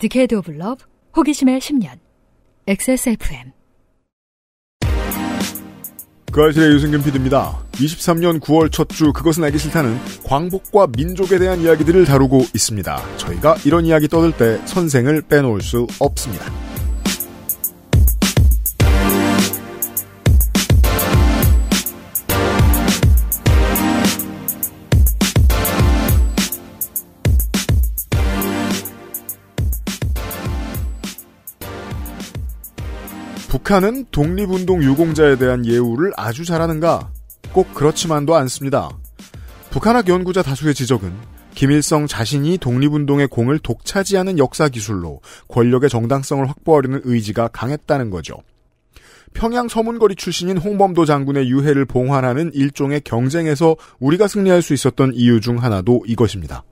디케이드 오브 러브 호기심의 10년 XSFM 그 아실의 유승균 PD입니다. 23년 9월 첫 주 그것은 알기 싫다는 광복과 민족에 대한 이야기들을 다루고 있습니다. 저희가 이런 이야기 떠들 때 선생을 빼놓을 수 없습니다. 북한은 독립운동 유공자에 대한 예우를 아주 잘하는가? 꼭 그렇지만도 않습니다. 북한학 연구자 다수의 지적은 김일성 자신이 독립운동의 공을 독차지하는 역사 기술로 권력의 정당성을 확보하려는 의지가 강했다는 거죠. 평양 서문거리 출신인 홍범도 장군의 유해를 봉환하는 일종의 경쟁에서 우리가 승리할 수 있었던 이유 중 하나도 이것입니다.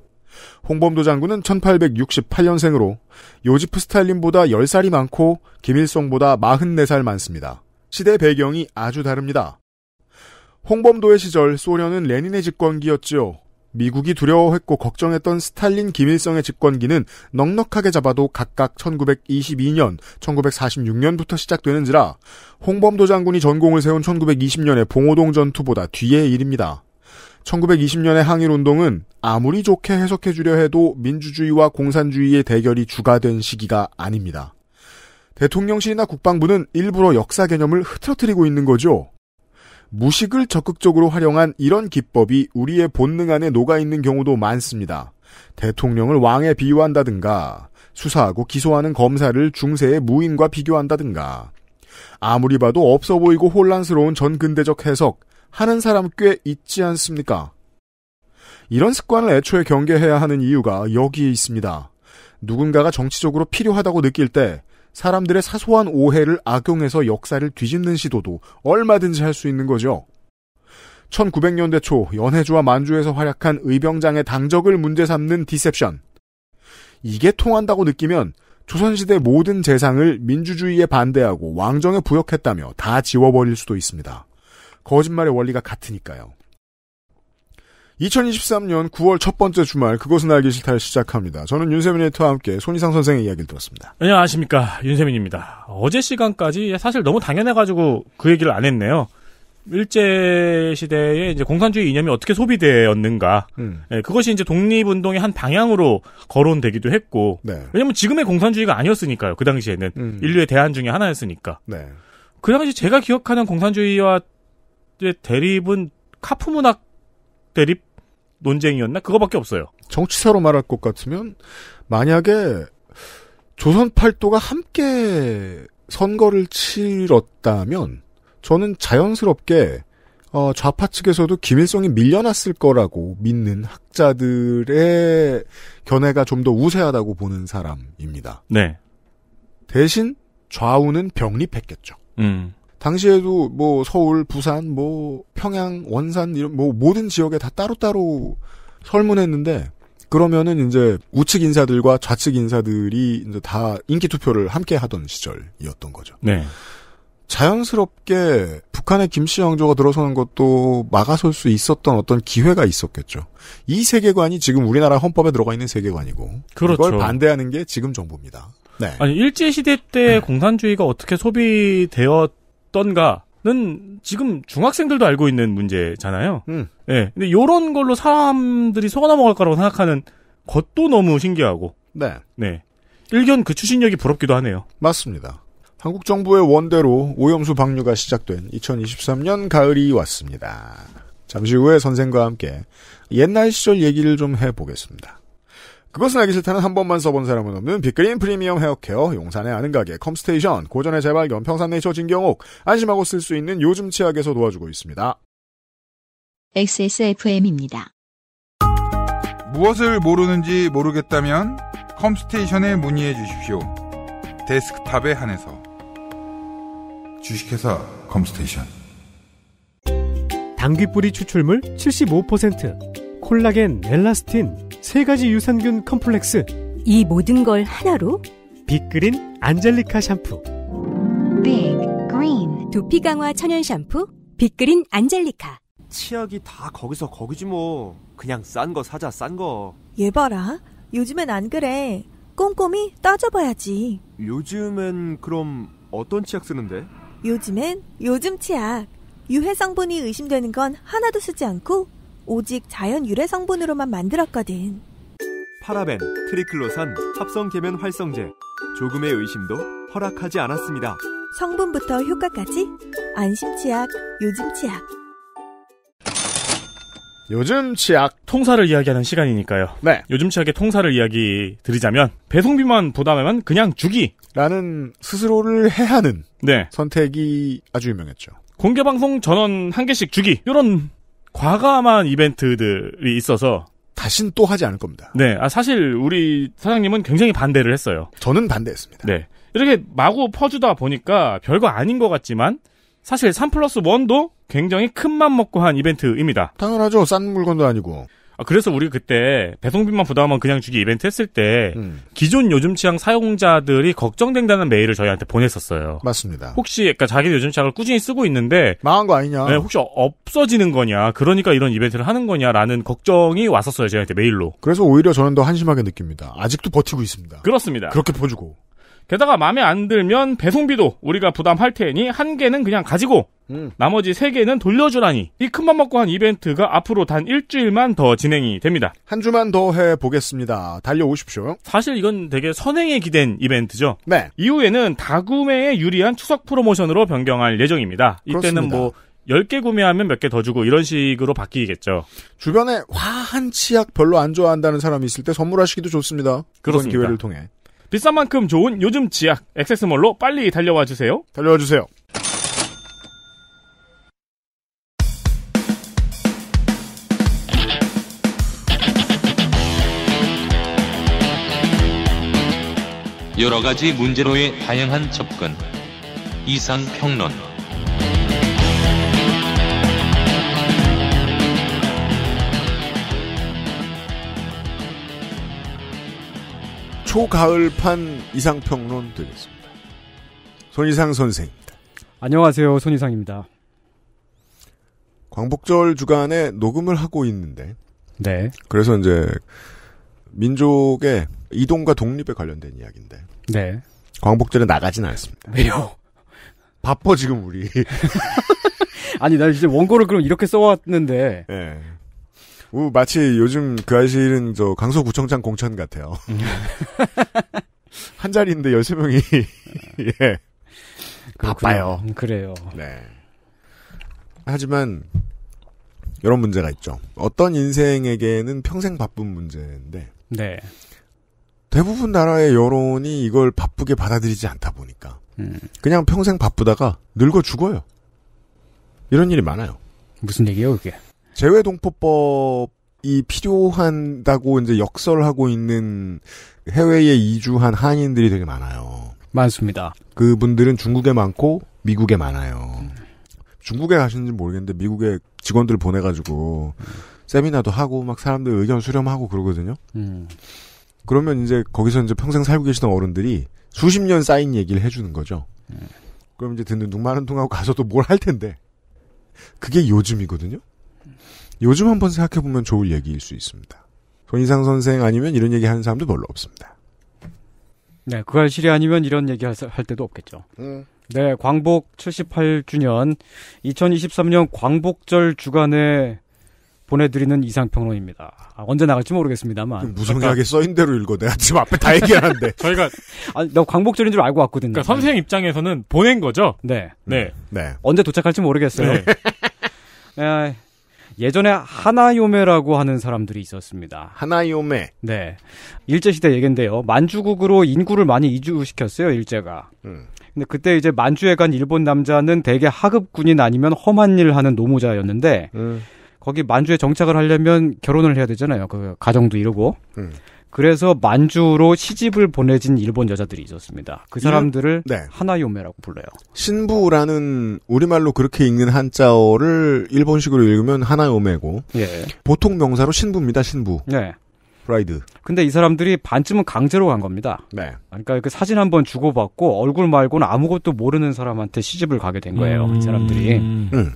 홍범도 장군은 1868년생으로 요지프 스탈린보다 10살이 많고 김일성보다 44살 많습니다. 시대 배경이 아주 다릅니다. 홍범도의 시절 소련은 레닌의 집권기였지요. 미국이 두려워했고 걱정했던 스탈린 김일성의 집권기는 넉넉하게 잡아도 각각 1922년, 1946년부터 시작되는지라 홍범도 장군이 전공을 세운 1920년의 봉오동 전투보다 뒤의 일입니다. 1920년의 항일운동은 아무리 좋게 해석해 주려 해도 민주주의와 공산주의의 대결이 주가된 시기가 아닙니다. 대통령실이나 국방부는 일부러 역사 개념을 흐트러뜨리고 있는 거죠. 무식을 적극적으로 활용한 이런 기법이 우리의 본능 안에 녹아있는 경우도 많습니다. 대통령을 왕에 비유한다든가, 수사하고 기소하는 검사를 중세의 무인과 비교한다든가, 아무리 봐도 없어 보이고 혼란스러운 전근대적 해석, 하는 사람 꽤 있지 않습니까? 이런 습관을 애초에 경계해야 하는 이유가 여기에 있습니다. 누군가가 정치적으로 필요하다고 느낄 때 사람들의 사소한 오해를 악용해서 역사를 뒤집는 시도도 얼마든지 할 수 있는 거죠. 1900년대 초 연해주와 만주에서 활약한 의병장의 당적을 문제 삼는 디셉션. 이게 통한다고 느끼면 조선시대 모든 재상을 민주주의에 반대하고 왕정에 부역했다며 다 지워버릴 수도 있습니다. 거짓말의 원리가 같으니까요. 2023년 9월 첫 번째 주말 그것은 알기 싫다를 시작합니다. 저는 윤세민 에디터와 함께 손희상 선생의 이야기를 들었습니다. 안녕하십니까 윤세민입니다. 어제 시간까지 사실 너무 당연해가지고 그 얘기를 안 했네요. 일제 시대에 이제 공산주의 이념이 어떻게 소비되었는가, 음. 네, 그것이 이제 독립운동의 한 방향으로 거론되기도 했고, 네. 왜냐면 지금의 공산주의가 아니었으니까요. 그 당시에는 음. 인류의 대안 중에 하나였으니까. 네. 그 당시 제가 기억하는 공산주의와 대립은 카프 문학 대립 논쟁이었나? 그거밖에 없어요. 정치사로 말할 것 같으면 만약에 조선 팔도가 함께 선거를 치렀다면 저는 자연스럽게 어, 좌파 측에서도 김일성이 밀려났을 거라고 믿는 학자들의 견해가 좀 더 우세하다고 보는 사람입니다. 네. 대신 좌우는 병립했겠죠. 음. 당시에도 뭐 서울, 부산, 뭐 평양, 원산 이런 뭐 모든 지역에 다 따로따로 설문했는데 그러면은 이제 우측 인사들과 좌측 인사들이 이제 다 인기 투표를 함께 하던 시절이었던 거죠. 네. 자연스럽게 북한의 김씨 영조가 들어서는 것도 막아설 수 있었던 어떤 기회가 있었겠죠. 이 세계관이 지금 우리나라 헌법에 들어가 있는 세계관이고 그렇죠. 그걸 반대하는 게 지금 정부입니다. 네. 아니 일제 시대 때 네. 공산주의가 어떻게 소비되었 어떤가는 지금 중학생들도 알고 있는 문제잖아요. 음. 네. 근데 요런 걸로 사람들이 속아 넘어갈 거라고 생각하는 것도 너무 신기하고. 네. 네. 일견 그 추진력이 부럽기도 하네요. 맞습니다. 한국 정부의 원대로 오염수 방류가 시작된 2023년 가을이 왔습니다. 잠시 후에 선생과 함께 옛날 시절 얘기를 좀 해보겠습니다. 그것은 알기 싫다는 한 번만 써본 사람은 없는 빅그린 프리미엄 헤어케어 용산의 아는 가게 컴스테이션 고전의 재발견 평산네이처 진경옥 안심하고 쓸 수 있는 요즘 치약에서 도와주고 있습니다. XSFM입니다. 무엇을 모르는지 모르겠다면 컴스테이션에 문의해 주십시오. 데스크탑에 한해서 주식회사 컴스테이션 당귀뿌리 추출물 75% 콜라겐 엘라스틴 세 가지 유산균 컴플렉스. 이 모든 걸 하나로 빅그린 안젤리카 샴푸. 빅그린 두피 강화 천연 샴푸 빅그린 안젤리카. 치약이 다 거기서 거기지 뭐. 그냥 싼 거 사자 싼 거. 얘 봐라. 요즘엔 안 그래. 꼼꼼히 따져봐야지. 요즘엔 그럼 어떤 치약 쓰는데? 요즘엔 요즘 치약. 유해 성분이 의심되는 건 하나도 쓰지 않고 오직 자연 유래 성분으로만 만들었거든. 파라벤, 트리클로산, 합성계면 활성제. 조금의 의심도 허락하지 않았습니다. 성분부터 효과까지 안심 치약, 요즘 치약. 요즘 치약 통사를 이야기하는 시간이니까요. 네. 요즘 치약의 통사를 이야기 드리자면 배송비만 부담하면 그냥 주기라는 스스로를 해하는 네. 선택이 아주 유명했죠. 공개 방송 전원 한 개씩 주기 요런 과감한 이벤트들이 있어서 다신 또 하지 않을 겁니다. 네, 아, 사실 우리 사장님은 굉장히 반대를 했어요. 저는 반대했습니다. 네, 이렇게 마구 퍼주다 보니까 별거 아닌 것 같지만 사실 3 플러스 1도 굉장히 큰 맘 먹고 한 이벤트입니다. 당연하죠. 싼 물건도 아니고. 아, 그래서 우리 그때 배송비만 부담하면 그냥 주기 이벤트 했을 때 음. 기존 요즘 취향 사용자들이 걱정된다는 메일을 저희한테 보냈었어요. 맞습니다. 혹시 그러니까 자기 요즘 취향을 꾸준히 쓰고 있는데 망한 거 아니냐? 네, 혹시 없어지는 거냐? 그러니까 이런 이벤트를 하는 거냐라는 걱정이 왔었어요 저희한테 메일로. 그래서 오히려 저는 더 한심하게 느낍니다. 아직도 버티고 있습니다. 그렇습니다. 그렇게 퍼주고. 게다가 마음에 안 들면 배송비도 우리가 부담할 테니 한 개는 그냥 가지고 음. 나머지 세 개는 돌려주라니 이큰맘 먹고 한 이벤트가 앞으로 단 일주일만 더 진행이 됩니다. 한 주만 더 해보겠습니다. 달려오십시오. 사실 이건 되게 선행에 기댄 이벤트죠. 네. 이후에는 다구매에 유리한 추석 프로모션으로 변경할 예정입니다. 이때는 그렇습니다. 뭐 10개 구매하면 몇 개 더 주고 이런 식으로 바뀌겠죠. 주변에 화한 치약 별로 안 좋아한다는 사람이 있을 때 선물하시기도 좋습니다. 그런 기회를 통해. 비싼 만큼 좋은 요즘 지약 액세스몰로 빨리 달려와 주세요. 달려와 주세요. 여러 가지 문제로의 다양한 접근. 이상 평론. 초가을판 이상평론 되겠습니다. 손이상 선생입니다. 안녕하세요. 손이상입니다. 광복절 주간에 녹음을 하고 있는데. 네. 그래서 이제 민족의 이동과 독립에 관련된 이야기인데. 네. 광복절에 나가진 않습니다 왜요? 바빠 지금 우리. 아니 나 이제 원고를 그럼 이렇게 써왔는데. 네. 우, 마치 요즘 그 아실은 저 강서구청장 공천 같아요. 한 자리인데 13명이. 예. 바빠요. 음, 그래요. 네. 하지만 이런 문제가 있죠. 어떤 인생에게는 평생 바쁜 문제인데. 네. 대부분 나라의 여론이 이걸 바쁘게 받아들이지 않다 보니까 음. 그냥 평생 바쁘다가 늙어 죽어요. 이런 일이 많아요. 무슨 얘기예요, 그게? 재외동포법이 필요한다고 이제 역설하고 있는 해외에 이주한 한인들이 되게 많아요. 많습니다. 그분들은 중국에 많고 미국에 많아요. 중국에 가시는지 모르겠는데 미국에 직원들 을 보내가지고 세미나도 하고 막 사람들 의견 수렴하고 그러거든요. 음. 그러면 이제 거기서 이제 평생 살고 계시던 어른들이 수십 년 쌓인 얘기를 해주는 거죠. 음. 그럼 이제 듣는 눈 마른 통하고 가서 도뭘 할 텐데 그게 요즘이거든요. 요즘 한번 생각해보면 좋을 얘기일 수 있습니다. 손희상 선생 아니면 이런 얘기 하는 사람도 별로 없습니다. 네, 그 알실이 아니면 이런 얘기 할, 때도 없겠죠. 음. 네, 광복 78주년 2023년 광복절 주간에 보내드리는 이상평론입니다. 아, 언제 나갈지 모르겠습니다만. 무성하게 그러니까 써인 대로 읽어. 내가 지금 앞에 다 얘기하는데. 저희가. 아니, 나 광복절인 줄 알고 왔거든요. 그러니까 선생 님 입장에서는 보낸 거죠? 네. 네. 네. 언제 도착할지 모르겠어요. 네. 네. 예전에 하나요메라고 하는 사람들이 있었습니다. 하나요메. 네. 일제시대 얘긴데요. 만주국으로 인구를 많이 이주시켰어요, 일제가. 음. 근데 그때 이제 만주에 간 일본 남자는 대개 하급군인 아니면 험한 일 하는 노무자였는데, 음. 거기 만주에 정착을 하려면 결혼을 해야 되잖아요. 그 가정도 이루고. 음. 그래서 만주로 시집을 보내진 일본 여자들이 있었습니다. 그 사람들을 네. 하나요메라고 불러요. 신부라는 우리말로 그렇게 읽는 한자어를 일본식으로 읽으면 하나요메고 예. 보통 명사로 신부입니다. 신부. 네. 프라이드. 근데 이 사람들이 반쯤은 강제로 간 겁니다. 네. 그러니까 그 사진 한번 주고받고 얼굴 말고는 아무것도 모르는 사람한테 시집을 가게 된 거예요. 음... 이 사람들이. 음. 음.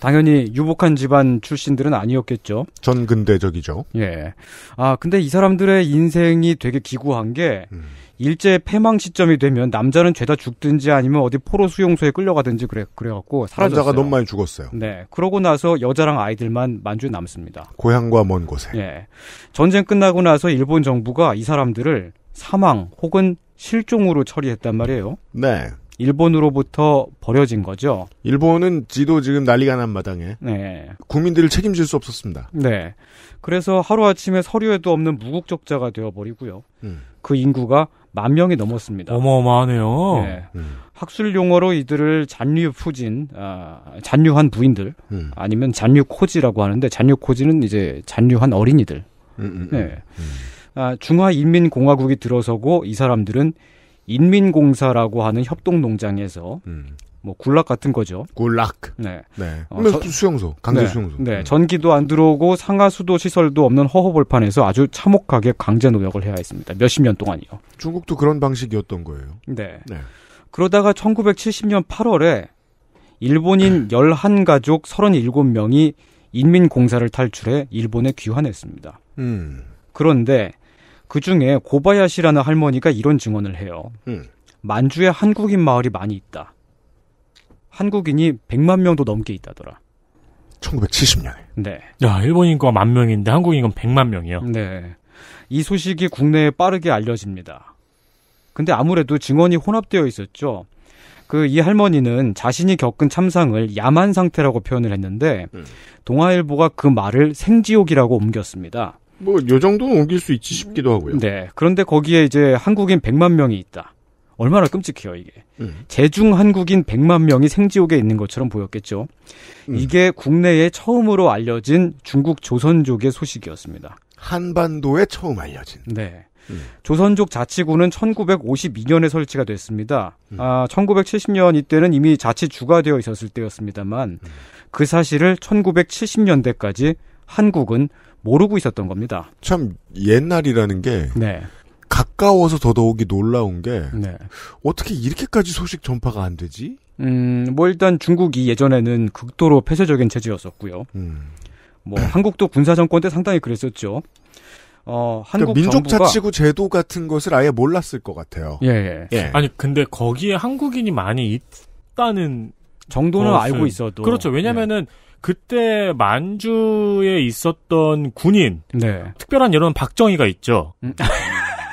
당연히 유복한 집안 출신들은 아니었겠죠. 전근대적이죠. 예. 아, 근데 이 사람들의 인생이 되게 기구한 게 음. 일제 폐망 시점이 되면 남자는 죄다 죽든지 아니면 어디 포로 수용소에 끌려가든지 그래 그래갖고 사라졌어요. 남자가 너무 많이 죽었어요. 네. 그러고 나서 여자랑 아이들만 만주에 남습니다. 고향과 먼 곳에. 예. 전쟁 끝나고 나서 일본 정부가 이 사람들을 사망 혹은 실종으로 처리했단 말이에요. 네. 일본으로부터 버려진 거죠. 일본은 지도 지금 난리가 난 마당에 네. 국민들을 책임질 수 없었습니다. 네. 그래서 하루아침에 서류에도 없는 무국적자가 되어버리고요. 음. 그 인구가 만 명이 넘었습니다. 어마어마하네요. 네. 음. 학술 용어로 이들을 잔류 푸진, 아, 잔류한 부인들, 음. 아니면 잔류 코지라고 하는데 잔류 코지는 이제 잔류한 어린이들. 음, 음, 음. 네. 아, 중화인민공화국이 들어서고 이 사람들은 인민공사라고 하는 협동농장에서 음. 뭐 굴락 같은 거죠. 굴락. 네. 네. 어, 저, 수용소, 강제 네. 수용소. 네. 네. 전기도 안 들어오고 상하 수도 시설도 없는 허허벌판에서 아주 참혹하게 강제 노역을 해야 했습니다. 몇십 년 동안이요. 중국도 그런 방식이었던 거예요. 네. 네. 그러다가 1970년 8월에 일본인 11가족 음. 37명이 인민공사를 탈출해 일본에 귀환했습니다. 음. 그런데 그 중에 고바야시라는 할머니가 이런 증언을 해요. 음. 만주에 한국인 마을이 많이 있다. 한국인이 100만 명도 넘게 있다더라. 1970년에. 네. 야, 일본 인구만 명인데 한국인 건 100만 명이요. 네. 이 소식이 국내에 빠르게 알려집니다. 근데 아무래도 증언이 혼합되어 있었죠. 그 이 할머니는 자신이 겪은 참상을 야만 상태라고 표현을 했는데 음. 동아일보가 그 말을 생지옥이라고 옮겼습니다. 뭐, 요 정도는 옮길 수 있지 싶기도 하고요. 네. 그런데 거기에 이제 한국인 100만 명이 있다. 얼마나 끔찍해요, 이게. 음. 제중 한국인 100만 명이 생지옥에 있는 것처럼 보였겠죠. 음. 이게 국내에 처음으로 알려진 중국 조선족의 소식이었습니다. 한반도에 처음 알려진. 네. 음. 조선족 자치구는 1952년에 설치가 됐습니다. 음. 아, 1970년 이때는 이미 자치주가 되어 있었을 때였습니다만 음. 그 사실을 1970년대까지 한국은 모르고 있었던 겁니다. 참 옛날이라는 게 네. 가까워서 더더욱이 놀라운 게 네. 어떻게 이렇게까지 소식 전파가 안 되지? 음, 뭐 일단 중국이 예전에는 극도로 폐쇄적인 체제였었고요. 음. 뭐 한국도 군사 정권 때 상당히 그랬었죠. 어, 그러니까 한국 그러니까 민족 자치구 제도 같은 것을 아예 몰랐을 것 같아요. 예, 예. 예. 아니 근데 거기에 한국인이 많이 있다는 정도는 것을... 알고 있어도 그렇죠. 왜냐면은 예. 그때 만주에 있었던 군인, 네. 특별한 여론 박정희가 있죠. 음.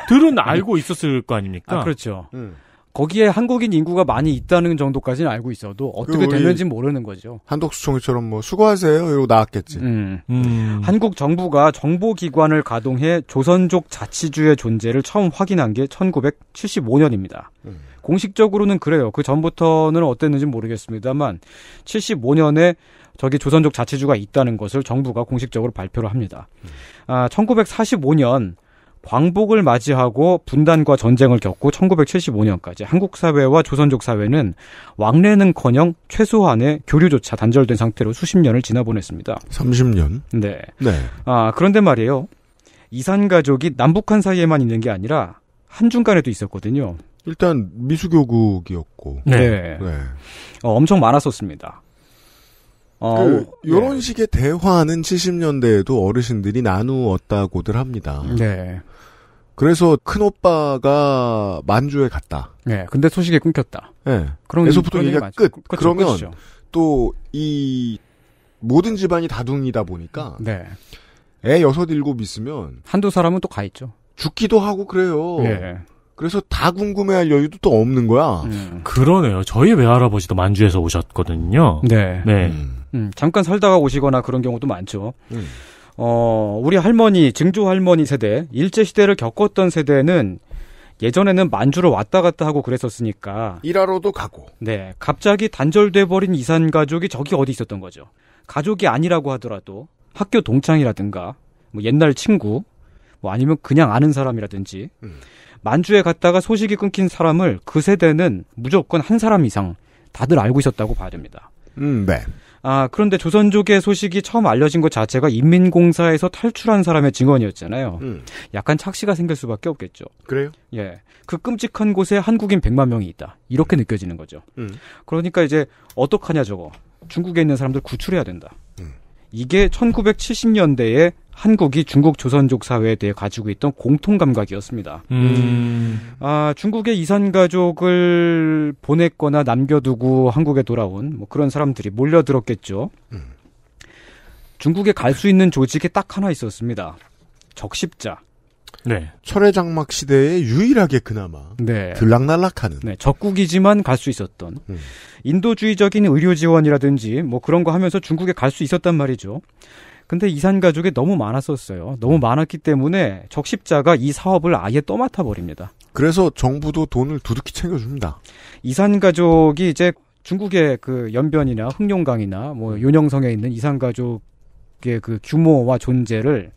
들은 알고 있었을 거 아닙니까? 아, 그렇죠. 음. 거기에 한국인 인구가 많이 있다는 정도까지는 알고 있어도 어떻게 되는지 모르는 거죠. 한독수 총리처럼 뭐 수고하세요 이러고 나왔겠지. 음. 음. 한국 정부가 정보기관을 가동해 조선족 자치주의 존재를 처음 확인한 게 1975년입니다. 음. 공식적으로는 그래요. 그 전부터는 어땠는지 모르겠습니다만 75년에 저기 조선족 자치주가 있다는 것을 정부가 공식적으로 발표를 합니다. 아, 1945년 광복을 맞이하고 분단과 전쟁을 겪고 1975년까지 한국 사회와 조선족 사회는 왕래는커녕 최소한의 교류조차 단절된 상태로 수십 년을 지나보냈습니다. 30년. 네. 네. 아 그런데 말이에요. 이산 가족이 남북한 사이에만 있는 게 아니라 한중간에도 있었거든요. 일단 미수교국이었고. 네. 네. 어, 엄청 많았었습니다. 어, 그 이런 네. 식의 대화는 70년대에도 어르신들이 나누었다고들 합니다. 네. 그래서 큰 오빠가 만주에 갔다. 네. 근데 소식이 끊겼다. 네. 예. 그래서부터 얘기가 맞죠. 끝. 그렇죠, 그러면 또 이 모든 집안이 다둥이다 보니까 네. 애 여섯 일곱 있으면 한두 사람은 또 가 있죠. 죽기도 하고 그래요. 네. 그래서 다 궁금해할 여유도 또 없는 거야. 음. 그러네요. 저희 외할아버지도 만주에서 오셨거든요. 네. 네. 음. 음, 잠깐 살다가 오시거나 그런 경우도 많죠. 음. 어, 우리 할머니, 증조 할머니 세대, 일제 시대를 겪었던 세대는 예전에는 만주를 왔다 갔다 하고 그랬었으니까 일하러도 가고. 네. 갑자기 단절돼 버린 이산 가족이 저기 어디 있었던 거죠. 가족이 아니라고 하더라도 학교 동창이라든가 뭐 옛날 친구 뭐 아니면 그냥 아는 사람이라든지 음. 만주에 갔다가 소식이 끊긴 사람을 그 세대는 무조건 한 사람 이상 다들 알고 있었다고 봐야 됩니다. 음, 네. 아, 그런데 조선족의 소식이 처음 알려진 것 자체가 인민공사에서 탈출한 사람의 증언이었잖아요. 음. 약간 착시가 생길 수밖에 없겠죠. 그래요? 예. 그 끔찍한 곳에 한국인 100만 명이 있다. 이렇게 음. 느껴지는 거죠. 음. 그러니까 이제 어떡하냐 저거. 중국에 있는 사람들 구출해야 된다. 음. 이게 1970년대에 한국이 중국 조선족 사회에 대해 가지고 있던 공통 감각이었습니다. 음. 아, 중국의 이산 가족을 보냈거나 남겨두고 한국에 돌아온 뭐 그런 사람들이 몰려들었겠죠. 음. 중국에 갈 수 있는 조직이 딱 하나 있었습니다. 적십자. 네. 철의장막 시대에 유일하게 그나마 네. 들락날락하는 네. 적국이지만 갈 수 있었던 음. 인도주의적인 의료 지원이라든지 뭐 그런 거 하면서 중국에 갈 수 있었단 말이죠. 근데 이산 가족이 너무 많았었어요. 너무 음. 많았기 때문에 적십자가 이 사업을 아예 떠맡아 버립니다. 그래서 정부도 돈을 두둑히 챙겨줍니다. 이산 가족이 이제 중국의 그 연변이나 흑룡강이나 뭐 요녕성에 음. 있는 이산 가족의 그 규모와 존재를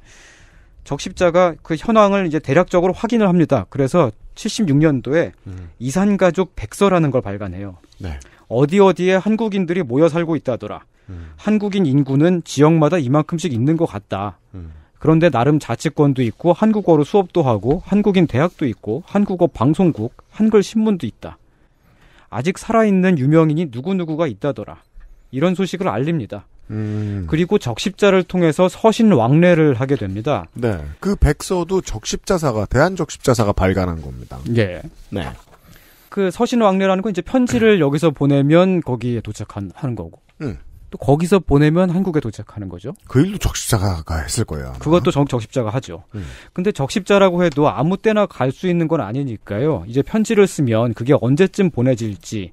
적십자가 그 현황을 이제 대략적으로 확인을 합니다. 그래서 76년도에 음. 이산 가족 백서라는 걸 발간해요. 네. 어디 어디에 한국인들이 모여 살고 있다더라. 음. 한국인 인구는 지역마다 이만큼씩 있는 것 같다. 음. 그런데 나름 자치권도 있고 한국어로 수업도 하고 한국인 대학도 있고 한국어 방송국, 한글 신문도 있다. 아직 살아있는 유명인이 누구누구가 있다더라. 이런 소식을 알립니다. 음. 그리고 적십자를 통해서 서신 왕래를 하게 됩니다. 네. 그 백서도 적십자사가 대한적십자사가 발간한 겁니다. 예. 네. 그 서신 왕래라는 건 이제 편지를 음. 여기서 보내면 거기에 도착하는 거고. 음. 또 거기서 보내면 한국에 도착하는 거죠. 그 일도 적십자가 했을 거예요. 아마. 그것도 정, 적십자가 하죠. 음. 근데 적십자라고 해도 아무 때나 갈 수 있는 건 아니니까요. 이제 편지를 쓰면 그게 언제쯤 보내질지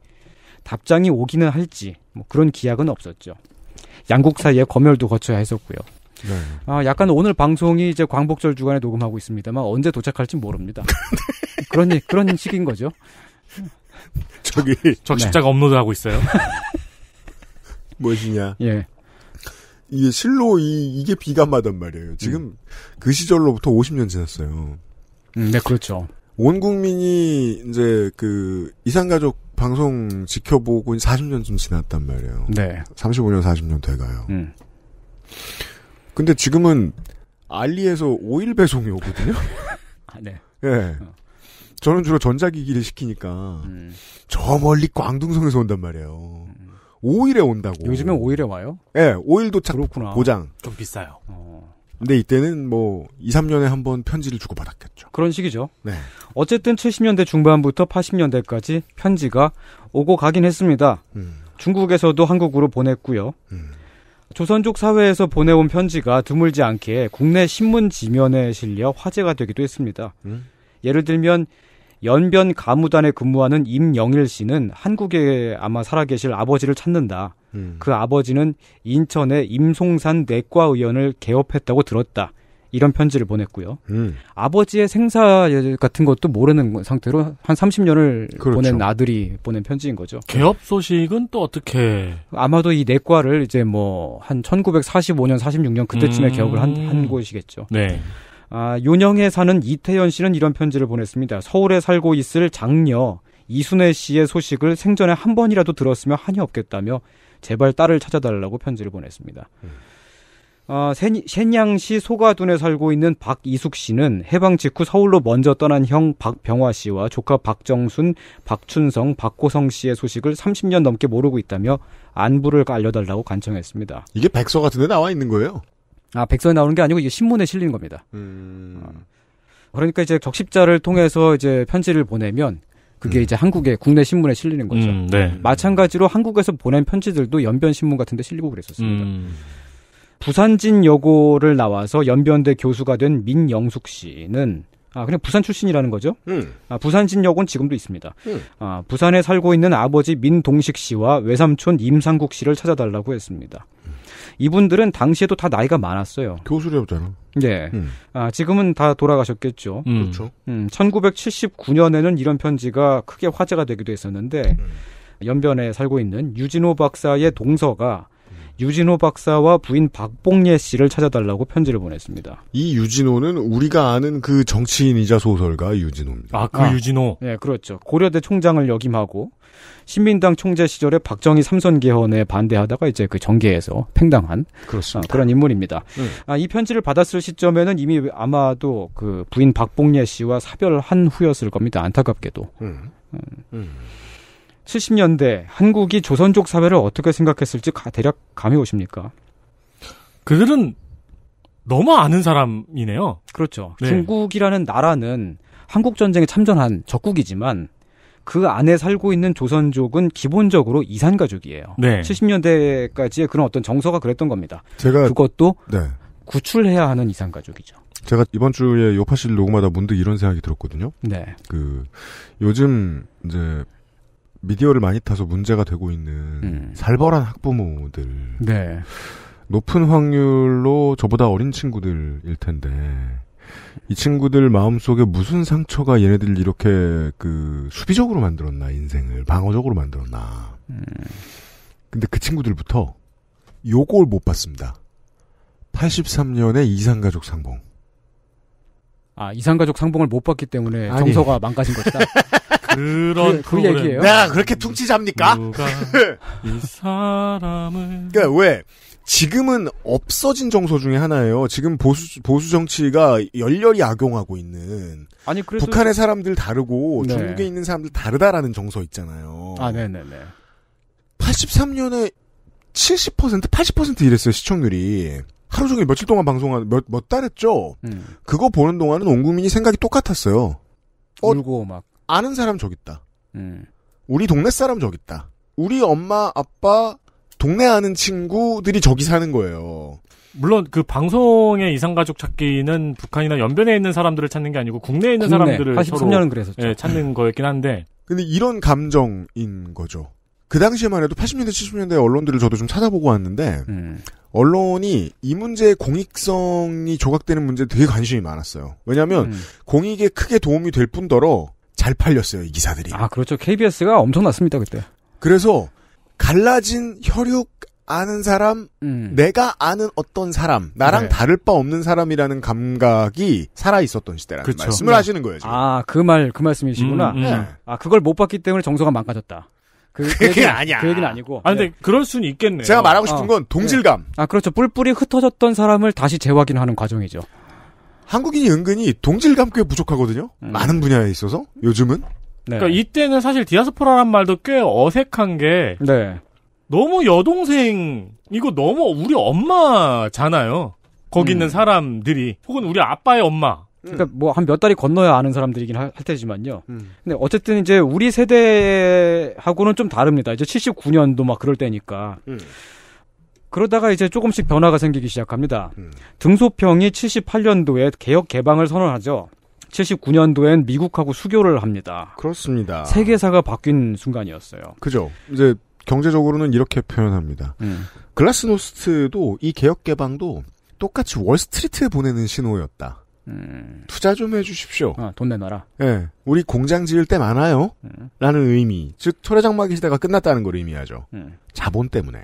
답장이 오기는 할지 뭐 그런 기약은 없었죠. 양국 사이에 검열도 거쳐야 했었고요. 네. 아, 약간 오늘 방송이 이제 광복절 주간에 녹음하고 있습니다만 언제 도착할지 모릅니다. 그런 그런 식인 거죠. 저기 적십자가 네. 업로드하고 있어요. 무엇이냐. 예. 이게 실로 이, 이게 비감하단 말이에요. 지금 음. 그 시절로부터 50년 지났어요. 음, 네, 그렇죠. 온 국민이 이제 그 이상가족 방송 지켜보고 40년쯤 지났단 말이에요. 네. 35년, 40년 돼가요. 음. 근데 지금은 알리에서 5일 배송이 오거든요. 아, 네. 예. 네. 저는 주로 전자기기를 시키니까 음. 저 멀리 광둥성에서 온단 말이에요. 5일에 온다고. 요즘엔 5일에 와요? 예, 네, 5일 도착 그렇구나. 보장. 좀 비싸요. 어. 근데 이때는 뭐 2, 3년에 한 번 편지를 주고받았겠죠. 그런 식이죠. 네. 어쨌든 70년대 중반부터 80년대까지 편지가 오고 가긴 했습니다. 음. 중국에서도 한국으로 보냈고요. 음. 조선족 사회에서 보내온 편지가 드물지 않게 국내 신문 지면에 실려 화제가 되기도 했습니다. 음. 예를 들면 연변 가무단에 근무하는 임영일 씨는 한국에 아마 살아계실 아버지를 찾는다. 음. 그 아버지는 인천의 임송산 내과 의원을 개업했다고 들었다. 이런 편지를 보냈고요. 음. 아버지의 생사 같은 것도 모르는 상태로 한 30년을 그렇죠. 보낸 아들이 보낸 편지인 거죠. 개업 소식은 또 어떻게? 아마도 이 내과를 이제 뭐 한 1945년, 46년 그때쯤에 음. 개업을 한, 한 곳이겠죠. 네. 아, 요녕에 사는 이태현 씨는 이런 편지를 보냈습니다. 서울에 살고 있을 장녀 이순애 씨의 소식을 생전에 한 번이라도 들었으면 한이 없겠다며 제발 딸을 찾아달라고 편지를 보냈습니다. 음. 아, 샌양시 소가둔에 살고 있는 박이숙 씨는 해방 직후 서울로 먼저 떠난 형 박병화 씨와 조카 박정순, 박춘성, 박고성 씨의 소식을 30년 넘게 모르고 있다며 안부를 알려달라고 간청했습니다. 이게 백서 같은 데 나와 있는 거예요? 아, 백서에 나오는 게 아니고 이게 신문에 실린 겁니다. 음... 어. 그러니까 이제 적십자를 통해서 이제 편지를 보내면 그게 음. 이제 한국의 국내 신문에 실리는 거죠. 음, 네. 마찬가지로 한국에서 보낸 편지들도 연변 신문 같은 데 실리고 그랬었습니다. 음. 부산진 여고를 나와서 연변대 교수가 된 민영숙 씨는 아, 그냥 부산 출신이라는 거죠. 음. 아, 부산진 여고는 지금도 있습니다. 음. 아, 부산에 살고 있는 아버지 민동식 씨와 외삼촌 임상국 씨를 찾아달라고 했습니다. 이분들은 당시에도 다 나이가 많았어요. 교수였잖아. 예. 네. 음. 아, 지금은 다 돌아가셨겠죠. 음. 그렇죠. 음, 1979년에는 이런 편지가 크게 화제가 되기도 했었는데, 음. 연변에 살고 있는 유진호 박사의 동서가 유진호 박사와 부인 박봉예 씨를 찾아달라고 편지를 보냈습니다. 이 유진호는 우리가 아는 그 정치인이자 소설가 유진호입니다. 아, 그 아, 유진호? 네, 그렇죠. 고려대 총장을 역임하고 신민당 총재 시절에 박정희 삼선 개헌에 반대하다가 이제 그 정계에서 팽당한 그렇습니다. 어, 그런 인물입니다. 네. 아, 이 편지를 받았을 시점에는 이미 아마도 그 부인 박봉예 씨와 사별한 후였을 겁니다. 안타깝게도. 음. 음. 70년대 음. 한국이 조선족 사회를 어떻게 생각했을지 대략 감이 오십니까? 그들은 너무 아는 사람이네요. 그렇죠. 네. 중국이라는 나라는 한국 전쟁에 참전한 적국이지만 그 안에 살고 있는 조선족은 기본적으로 이산가족이에요. 네. 70년대까지의 그런 어떤 정서가 그랬던 겁니다. 제가 그것도 네. 구출해야 하는 이산가족이죠. 제가 이번 주에 요파실 녹음하다 문득 이런 생각이 들었거든요. 네. 그 요즘 이제 미디어를 많이 타서 문제가 되고 있는 음. 살벌한 학부모들. 네. 높은 확률로 저보다 어린 친구들일 텐데 이 친구들 마음속에 무슨 상처가 얘네들 이렇게 그 수비적으로 만들었나 인생을 방어적으로 만들었나. 음. 근데 그 친구들부터 요걸 못 봤습니다. 83년에 이산가족 상봉. 아 이산가족 상봉을 못 봤기 때문에 아니. 정서가 망가진 것이다. 그런 그, 그 얘기예요. 내가 그렇게 퉁치 잡니까? 이 사람을. 그러니까 왜 지금은 없어진 정서 중에 하나예요. 지금 보수 보수 정치가 열렬히 악용하고 있는 아니 그래도 북한의 사람들 다르고 네. 중국에 있는 사람들 다르다라는 정서 있잖아요. 아, 네, 네, 네. 83년에 70% 80% 이랬어요 시청률이. 하루 종일 며칠 동안 방송한 몇몇 달 했죠. 음. 그거 보는 동안은 온 국민이 생각이 똑같았어요. 어, 울고 막 아는 사람 저기 있다. 음. 우리 동네 사람 저기 있다. 우리 엄마 아빠 동네 아는 친구들이 저기 사는 거예요. 물론 그 방송의 이상 가족 찾기는 북한이나 연변에 있는 사람들을 찾는 게 아니고 국내에 있는 국내, 사람들을 83년은 그랬 예, 찾는 네. 거였긴 한데. 근데 이런 감정인 거죠. 그 당시에만 해도 80년대 70년대 언론들을 저도 좀 찾아보고 왔는데 음. 언론이 이 문제의 공익성이 조각되는 문제에 되게 관심이 많았어요. 왜냐하면 음. 공익에 크게 도움이 될 뿐더러 잘 팔렸어요 이 기사들이. 아 그렇죠. KBS가 엄청났습니다 그때. 그래서 갈라진 혈육 아는 사람, 음. 내가 아는 어떤 사람, 나랑 네. 다를 바 없는 사람이라는 감각이 살아 있었던 시대라는 그렇죠. 말씀을 네. 하시는 거예요. 지금. 아, 그 말, 그 말씀이시구나. 음, 음. 음. 네. 아, 그걸 못 봤기 때문에 정서가 망가졌다. 그, 그 얘기는 아니야. 그 얘기는 아니고. 아, 근데 네. 그럴 수는 있겠네요. 제가 말하고 싶은 어. 건 네. 동질감. 아, 그렇죠. 뿔뿔이 흩어졌던 사람을 다시 재확인하는 과정이죠. 한국인이 은근히 동질감 꽤 부족하거든요. 음. 많은 분야에 있어서 요즘은 네. 그러니까 이때는 사실 디아스포라란 말도 꽤 어색한 게 네. 너무 여동생 이거 너무 우리 엄마잖아요. 거기 음. 있는 사람들이 혹은 우리 아빠의 엄마. 그러니까 음. 뭐 뭐한 몇 달이 건너야 아는 사람들이긴 할, 할 테지만요. 음. 근데 어쨌든 이제 우리 세대하고는 좀 다릅니다. 이제 79년도 막 그럴 때니까. 음. 그러다가 이제 조금씩 변화가 생기기 시작합니다. 음. 등소평이 78년도에 개혁 개방을 선언하죠. 79년도엔 미국하고 수교를 합니다. 그렇습니다. 세계사가 바뀐 순간이었어요. 그죠. 이제 경제적으로는 이렇게 표현합니다. 음. 글라스노스트도 이 개혁 개방도 똑같이 월스트리트에 보내는 신호였다. 음. 투자 좀 해주십시오. 아, 돈 내놔라. 예. 네. 우리 공장 지을 때 많아요. 음. 라는 의미. 즉, 철회장마기 시대가 끝났다는 걸 의미하죠. 음. 자본 때문에.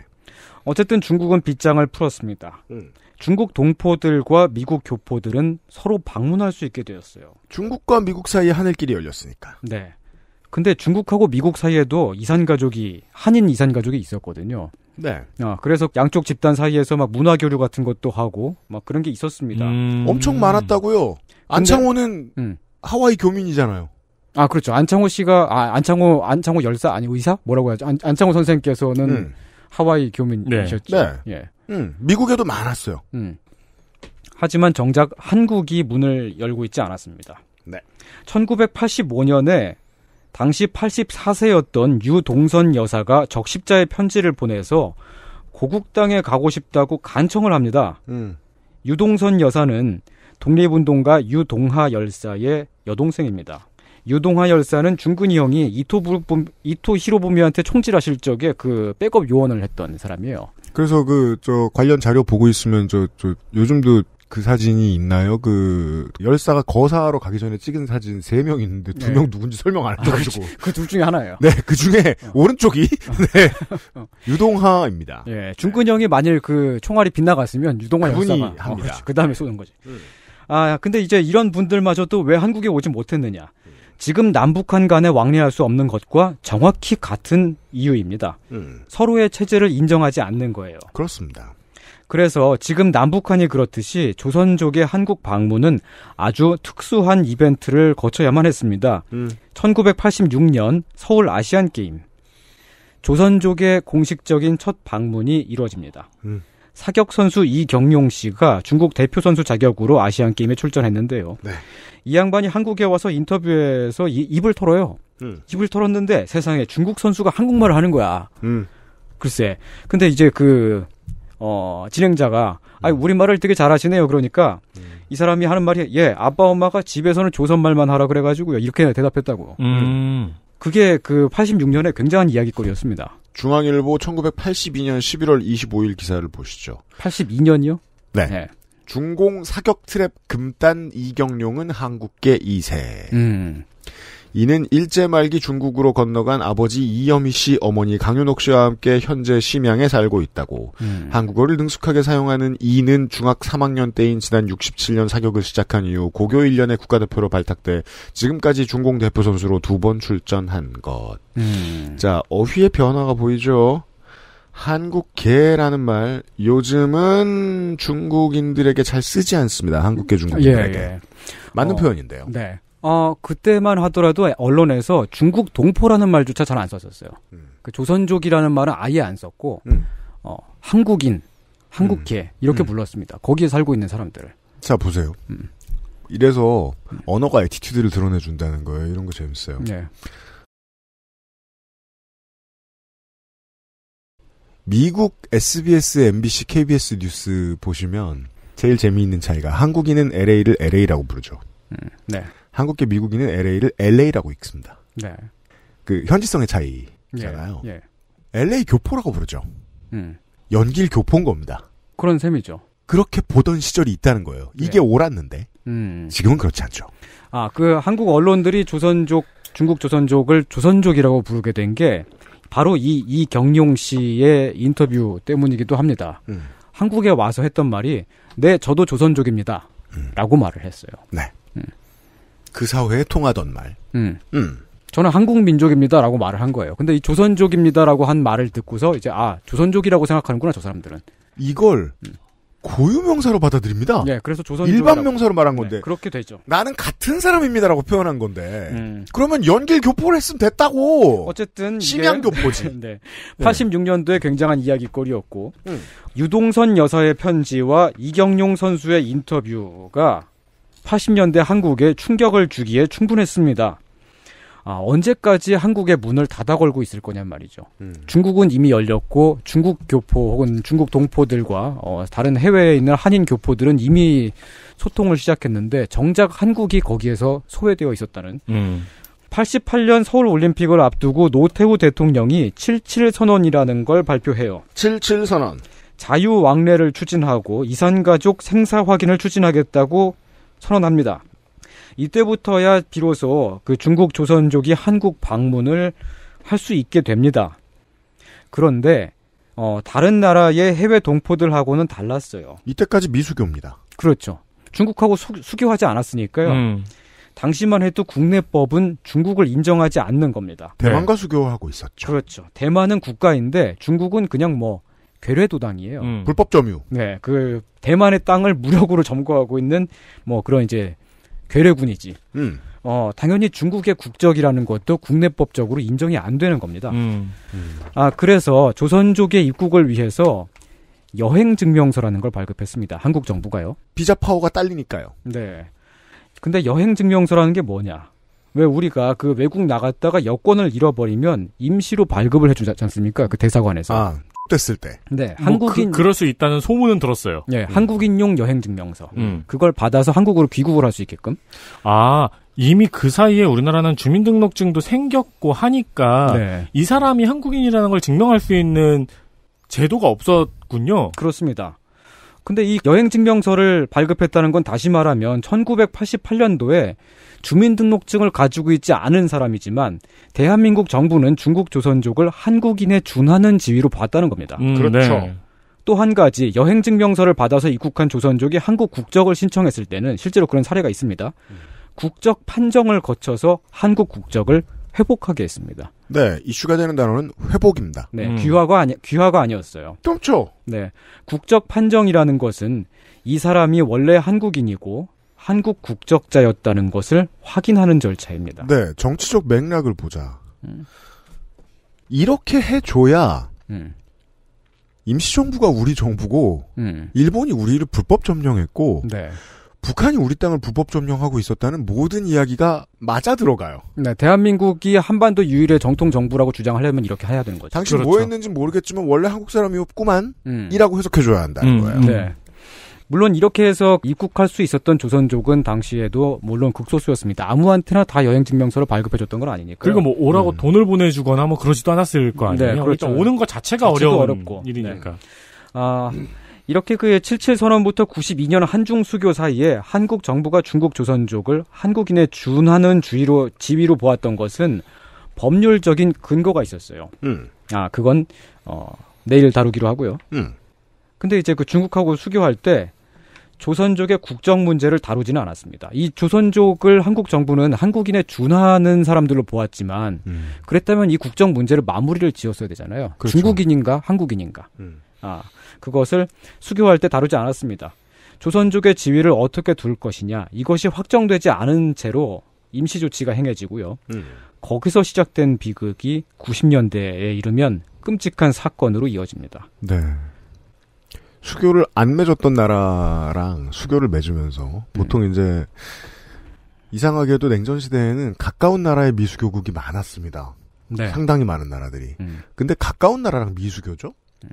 어쨌든 중국은 빗장을 풀었습니다. 음. 중국 동포들과 미국 교포들은 서로 방문할 수 있게 되었어요. 중국과 미국 사이에 하늘길이 열렸으니까. 네. 근데 중국하고 미국 사이에도 이산 가족이 한인 이산 가족이 있었거든요. 네. 아, 그래서 양쪽 집단 사이에서 막 문화 교류 같은 것도 하고 막 그런 게 있었습니다. 음... 엄청 많았다고요. 안창호는 음. 하와이 교민이잖아요. 아, 그렇죠. 안창호 씨가 아, 안창호 안창호 열사 아니 의사 뭐라고 해야죠? 안, 안창호 선생께서는 음. 하와이 교민이셨죠. 네. 네. 예. 음, 미국에도 많았어요. 음. 하지만 정작 한국이 문을 열고 있지 않았습니다. 네. 1985년에 당시 84세였던 유동선 여사가 적십자의 편지를 보내서 고국당에 가고 싶다고 간청을 합니다. 음. 유동선 여사는 독립운동가 유동하 열사의 여동생입니다. 유동하 열사는 중근이 형이 이토, 이토 히로부미한테 총질하실 적에 그 백업 요원을 했던 사람이에요. 그래서 그 저 관련 자료 보고 있으면 저저 요즘도 그 사진이 있나요? 그 열사가 거사하러 가기 전에 찍은 사진 3명 있는데 두명 네. 누군지 설명 안 아, 해가지고 아, 그둘 그 중에 하나예요. 네, 그 중에 어. 오른쪽이 어. 네. 어. 유동하입니다. 예, 네, 중근 형이 만일 그 총알이 빗나갔으면 유동하 열사가 합니다. 어, 그 다음에 쏘는 거지. 음. 아 근데 이제 이런 분들마저도 왜 한국에 오지 못했느냐? 지금 남북한 간에 왕래할 수 없는 것과 정확히 같은 이유입니다. 음. 서로의 체제를 인정하지 않는 거예요. 그렇습니다. 그래서 지금 남북한이 그렇듯이 조선족의 한국 방문은 아주 특수한 이벤트를 거쳐야만 했습니다. 음. 1986년 서울 아시안 게임. 조선족의 공식적인 첫 방문이 이루어집니다. 음. 사격 선수 이경용 씨가 중국 대표 선수 자격으로 아시안 게임에 출전했는데요. 네. 이 양반이 한국에 와서 인터뷰에서 이, 입을 털어요. 음. 입을 털었는데 세상에 중국 선수가 한국말을 하는 거야. 음. 글쎄. 근데 이제 그, 어, 진행자가, 음. 아, 우리말을 되게 잘하시네요. 그러니까, 음. 이 사람이 하는 말이, 예, 아빠, 엄마가 집에서는 조선말만 하라 그래가지고요. 이렇게 대답했다고. 음. 그게 그 86년에 굉장한 이야기거리였습니다. 중앙일보 1982년 11월 25일 기사를 보시죠. 82년이요? 네. 네. 중공 사격 트랩 금단 이경룡은 한국계 2세. 음. 이는 일제 말기 중국으로 건너간 아버지 이여미 씨, 어머니 강윤옥 씨와 함께 현재 심양에 살고 있다고. 음. 한국어를 능숙하게 사용하는 이는 중학 3학년 때인 지난 67년 사격을 시작한 이후 고교 1년에 국가대표로 발탁돼 지금까지 중공 대표 선수로 두 번 출전한 것. 음. 자, 어휘의 변화가 보이죠. 한국계라는 말 요즘은 중국인들에게 잘 쓰지 않습니다. 한국계 중국인들에게 예, 예. 맞는 어, 표현인데요. 네. 어, 그때만 하더라도 언론에서 중국 동포라는 말조차 잘 안 썼었어요. 음. 그 조선족이라는 말은 아예 안 썼고, 음. 어, 한국인, 한국계, 음. 이렇게 음. 불렀습니다. 거기에 살고 있는 사람들을. 자, 보세요. 음. 이래서 언어가 에티튜드를 드러내준다는 거예요. 이런 거 재밌어요. 네. 미국 SBS, MBC, KBS 뉴스 보시면 제일 재미있는 차이가 한국인은 LA를 LA라고 부르죠. 음, 네. 한국계 미국인은 LA를 LA라고 읽습니다. 네. 그 현지성의 차이잖아요. 예, 예. LA 교포라고 부르죠. 음. 연길 교포인 겁니다. 그런 셈이죠. 그렇게 보던 시절이 있다는 거예요. 이게 예. 옳았는데 음. 지금은 그렇지 않죠. 아, 그 한국 언론들이 조선족, 중국 조선족을 조선족이라고 부르게 된 게 바로 이 이경용 씨의 인터뷰 때문이기도 합니다. 음. 한국에 와서 했던 말이 네, 저도 조선족입니다. 음. 라고 말을 했어요. 네. 그 사회에 통하던 말. 음. 음. 저는 한국 민족입니다라고 말을 한 거예요. 근데 이 조선족입니다라고 한 말을 듣고서 이제 아 조선족이라고 생각하는구나 저 사람들은. 이걸 음. 고유 명사로 받아들입니다. 네, 그래서 조선 일반 명사로 말한 네, 건데 네, 그렇게 되죠. 나는 같은 사람입니다라고 표현한 건데 음. 그러면 연길 교포를 했으면 됐다고. 어쨌든 심양 교포지. 네, 86년도에 굉장한 이야기거리였고 음. 유동선 여사의 편지와 이경용 선수의 인터뷰가 80년대 한국에 충격을 주기에 충분했습니다. 아, 언제까지 한국의 문을 닫아 걸고 있을 거냔 말이죠. 음. 중국은 이미 열렸고 중국 교포 혹은 중국 동포들과 어, 다른 해외에 있는 한인 교포들은 이미 소통을 시작했는데 정작 한국이 거기에서 소외되어 있었다는. 음. 88년 서울 올림픽을 앞두고 노태우 대통령이 77 선언이라는 걸 발표해요. 77 선언. 자유 왕래를 추진하고 이산가족 생사 확인을 추진하겠다고 선언합니다. 이때부터야 비로소 그 중국 조선족이 한국 방문을 할 수 있게 됩니다. 그런데 어, 다른 나라의 해외 동포들하고는 달랐어요. 이때까지 미수교입니다. 그렇죠. 중국하고 수, 수교하지 않았으니까요. 음. 당시만 해도 국내법은 중국을 인정하지 않는 겁니다. 대만과 네. 수교하고 있었죠. 그렇죠. 대만은 국가인데 중국은 그냥 뭐 괴뢰도당이에요. 음. 불법 점유. 네, 그 대만의 땅을 무력으로 점거하고 있는 뭐 그런 이제 괴뢰군이지. 음. 어, 당연히 중국의 국적이라는 것도 국내법적으로 인정이 안 되는 겁니다. 음. 아, 그래서 조선족의 입국을 위해서 여행 증명서라는 걸 발급했습니다. 한국 정부가요. 비자 파워가 딸리니까요. 네. 근데 여행 증명서라는 게 뭐냐? 왜 우리가 그 외국 나갔다가 여권을 잃어버리면 임시로 발급을 해주지 않습니까? 그 대사관에서. 아, 됐을 때. 네, 뭐 한국인 뭐 그, 럴수 있다는 소문은 들었어요. 네, 음. 한국인용 여행 증명서. 음. 그걸 받아서 한국으로 귀국을 할 수 있게끔. 아, 이미 그 사이에 우리나라는 주민등록증도 생겼고 하니까 네. 이 사람이 한국인이라는 걸 증명할 수 있는 제도가 없었군요. 그렇습니다. 근데 이 여행 증명서를 발급했다는 건 다시 말하면 1988년도에 주민등록증을 가지고 있지 않은 사람이지만 대한민국 정부는 중국 조선족을 한국인에 준하는 지위로 봤다는 겁니다. 음, 네. 그렇죠. 네. 또한 가지 여행 증명서를 받아서 입국한 조선족이 한국 국적을 신청했을 때는 실제로 그런 사례가 있습니다. 음. 국적 판정을 거쳐서 한국 국적을 회복하게 했습니다. 네, 이슈가 되는 단어는 회복입니다. 네, 음. 귀화가 아니 귀화가 아니었어요. 그렇죠. 네, 국적 판정이라는 것은 이 사람이 원래 한국인이고 한국 국적자였다는 것을 확인하는 절차입니다. 네, 정치적 맥락을 보자. 음. 이렇게 해줘야 음. 임시정부가 우리 정부고 음. 일본이 우리를 불법 점령했고 네. 북한이 우리 땅을 불법 점령하고 있었다는 모든 이야기가 맞아 들어가요. 네, 대한민국이 한반도 유일의 정통 정부라고 주장하려면 이렇게 해야 되는 거죠. 당신 그렇죠. 뭐 했는지 모르겠지만 원래 한국 사람이 없구만 음. 이라고 해석해줘야 한다는 음, 거예요. 음. 네. 물론 이렇게 해서 입국할 수 있었던 조선족은 당시에도 물론 극소수였습니다. 아무한테나 다 여행 증명서를 발급해 줬던 건 아니니까. 그리고 뭐 오라고 음. 돈을 보내주거나 뭐 그러지도 않았을 거 네, 아니에요. 네, 그렇죠. 오는 것 자체가 어려운 어렵고. 일이니까. 네. 아, 이렇게 그의 77선언부터 92년 한중 수교 사이에 한국 정부가 중국 조선족을 한국인의 준하는 주의로 지위로 보았던 것은 법률적인 근거가 있었어요. 음. 아 그건 어, 내일 다루기로 하고요. 음. 근데 이제 그 중국하고 수교할 때 조선족의 국정 문제를 다루지는 않았습니다. 이 조선족을 한국 정부는 한국인의 준하는 사람들로 보았지만 음. 그랬다면 이 국정 문제를 마무리를 지었어야 되잖아요. 그렇죠. 중국인인가 한국인인가. 음. 아 그것을 수교할 때 다루지 않았습니다. 조선족의 지위를 어떻게 둘 것이냐 이것이 확정되지 않은 채로 임시 조치가 행해지고요. 음. 거기서 시작된 비극이 90년대에 이르면 끔찍한 사건으로 이어집니다. 네. 수교를 안 맺었던 나라랑 수교를 맺으면서 네. 보통 음. 이제 이상하게도 냉전 시대에는 가까운 나라의 미수교국이 많았습니다. 네. 상당히 많은 나라들이. 음. 근데 가까운 나라랑 미수교죠? 음.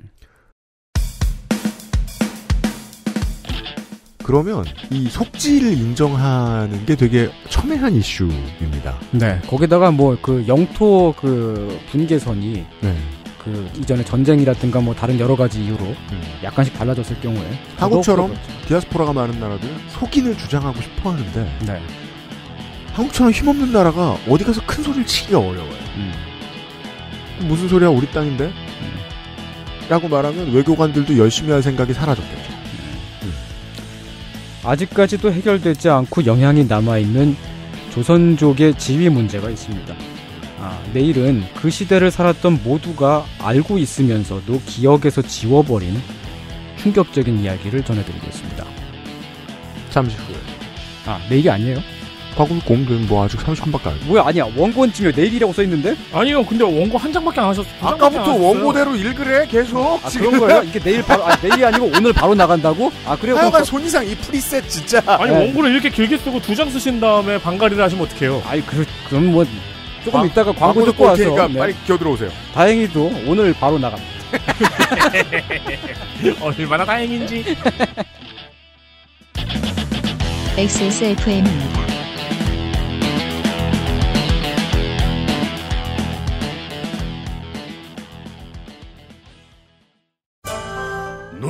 그러면 이 속지를 인정하는 게 되게 첨예한 이슈입니다. 네. 거기다가 뭐 그 영토 그 분계선이 네. 그 이전에 전쟁이라든가 뭐 다른 여러 가지 이유로 음. 약간씩 달라졌을 경우에 한국처럼 그렇죠. 디아스포라가 많은 나라들은 속인을 주장하고 싶어 하는데 네. 한국처럼 힘없는 나라가 어디 가서 큰 소리를 치기가 어려워요. 음. 무슨 소리야 우리 땅인데? 음. 라고 말하면 외교관들도 열심히 할 생각이 사라졌겠죠. 아직까지도 해결되지 않고 영향이 남아있는 조선족의 지위 문제가 있습니다. 아, 내일은 그 시대를 살았던 모두가 알고 있으면서도 기억에서 지워버린 충격적인 이야기를 전해드리겠습니다. 잠시 후에. 아, 내일이 아니에요? 화공 공든 뭐 아직 30분밖에 안. 뭐야 아니야 원고쯤에 내일이라고 써 있는데? 아니요 근데 원고 한 장밖에 안 하셨어. 아까부터 원고대로 읽으래 계속. 아 지금. 그런 거예요? 이게 내일 바로 아 내일이 아니고 오늘 바로 나간다고? 아 그래요? 하여간 손이상 이 프리셋 진짜. 아니 네. 원고를 이렇게 길게 쓰고 두 장 쓰신 다음에 반갈이를 하시면 어떡해요? 아니 그 그럼 뭐 조금 아, 이따가 광고 듣고 와서 그러니까 네. 빨리 기어들어오세요. 다행히도 오늘 바로 나갑니다. 어, 얼마나 다행인지. XSFM입니다.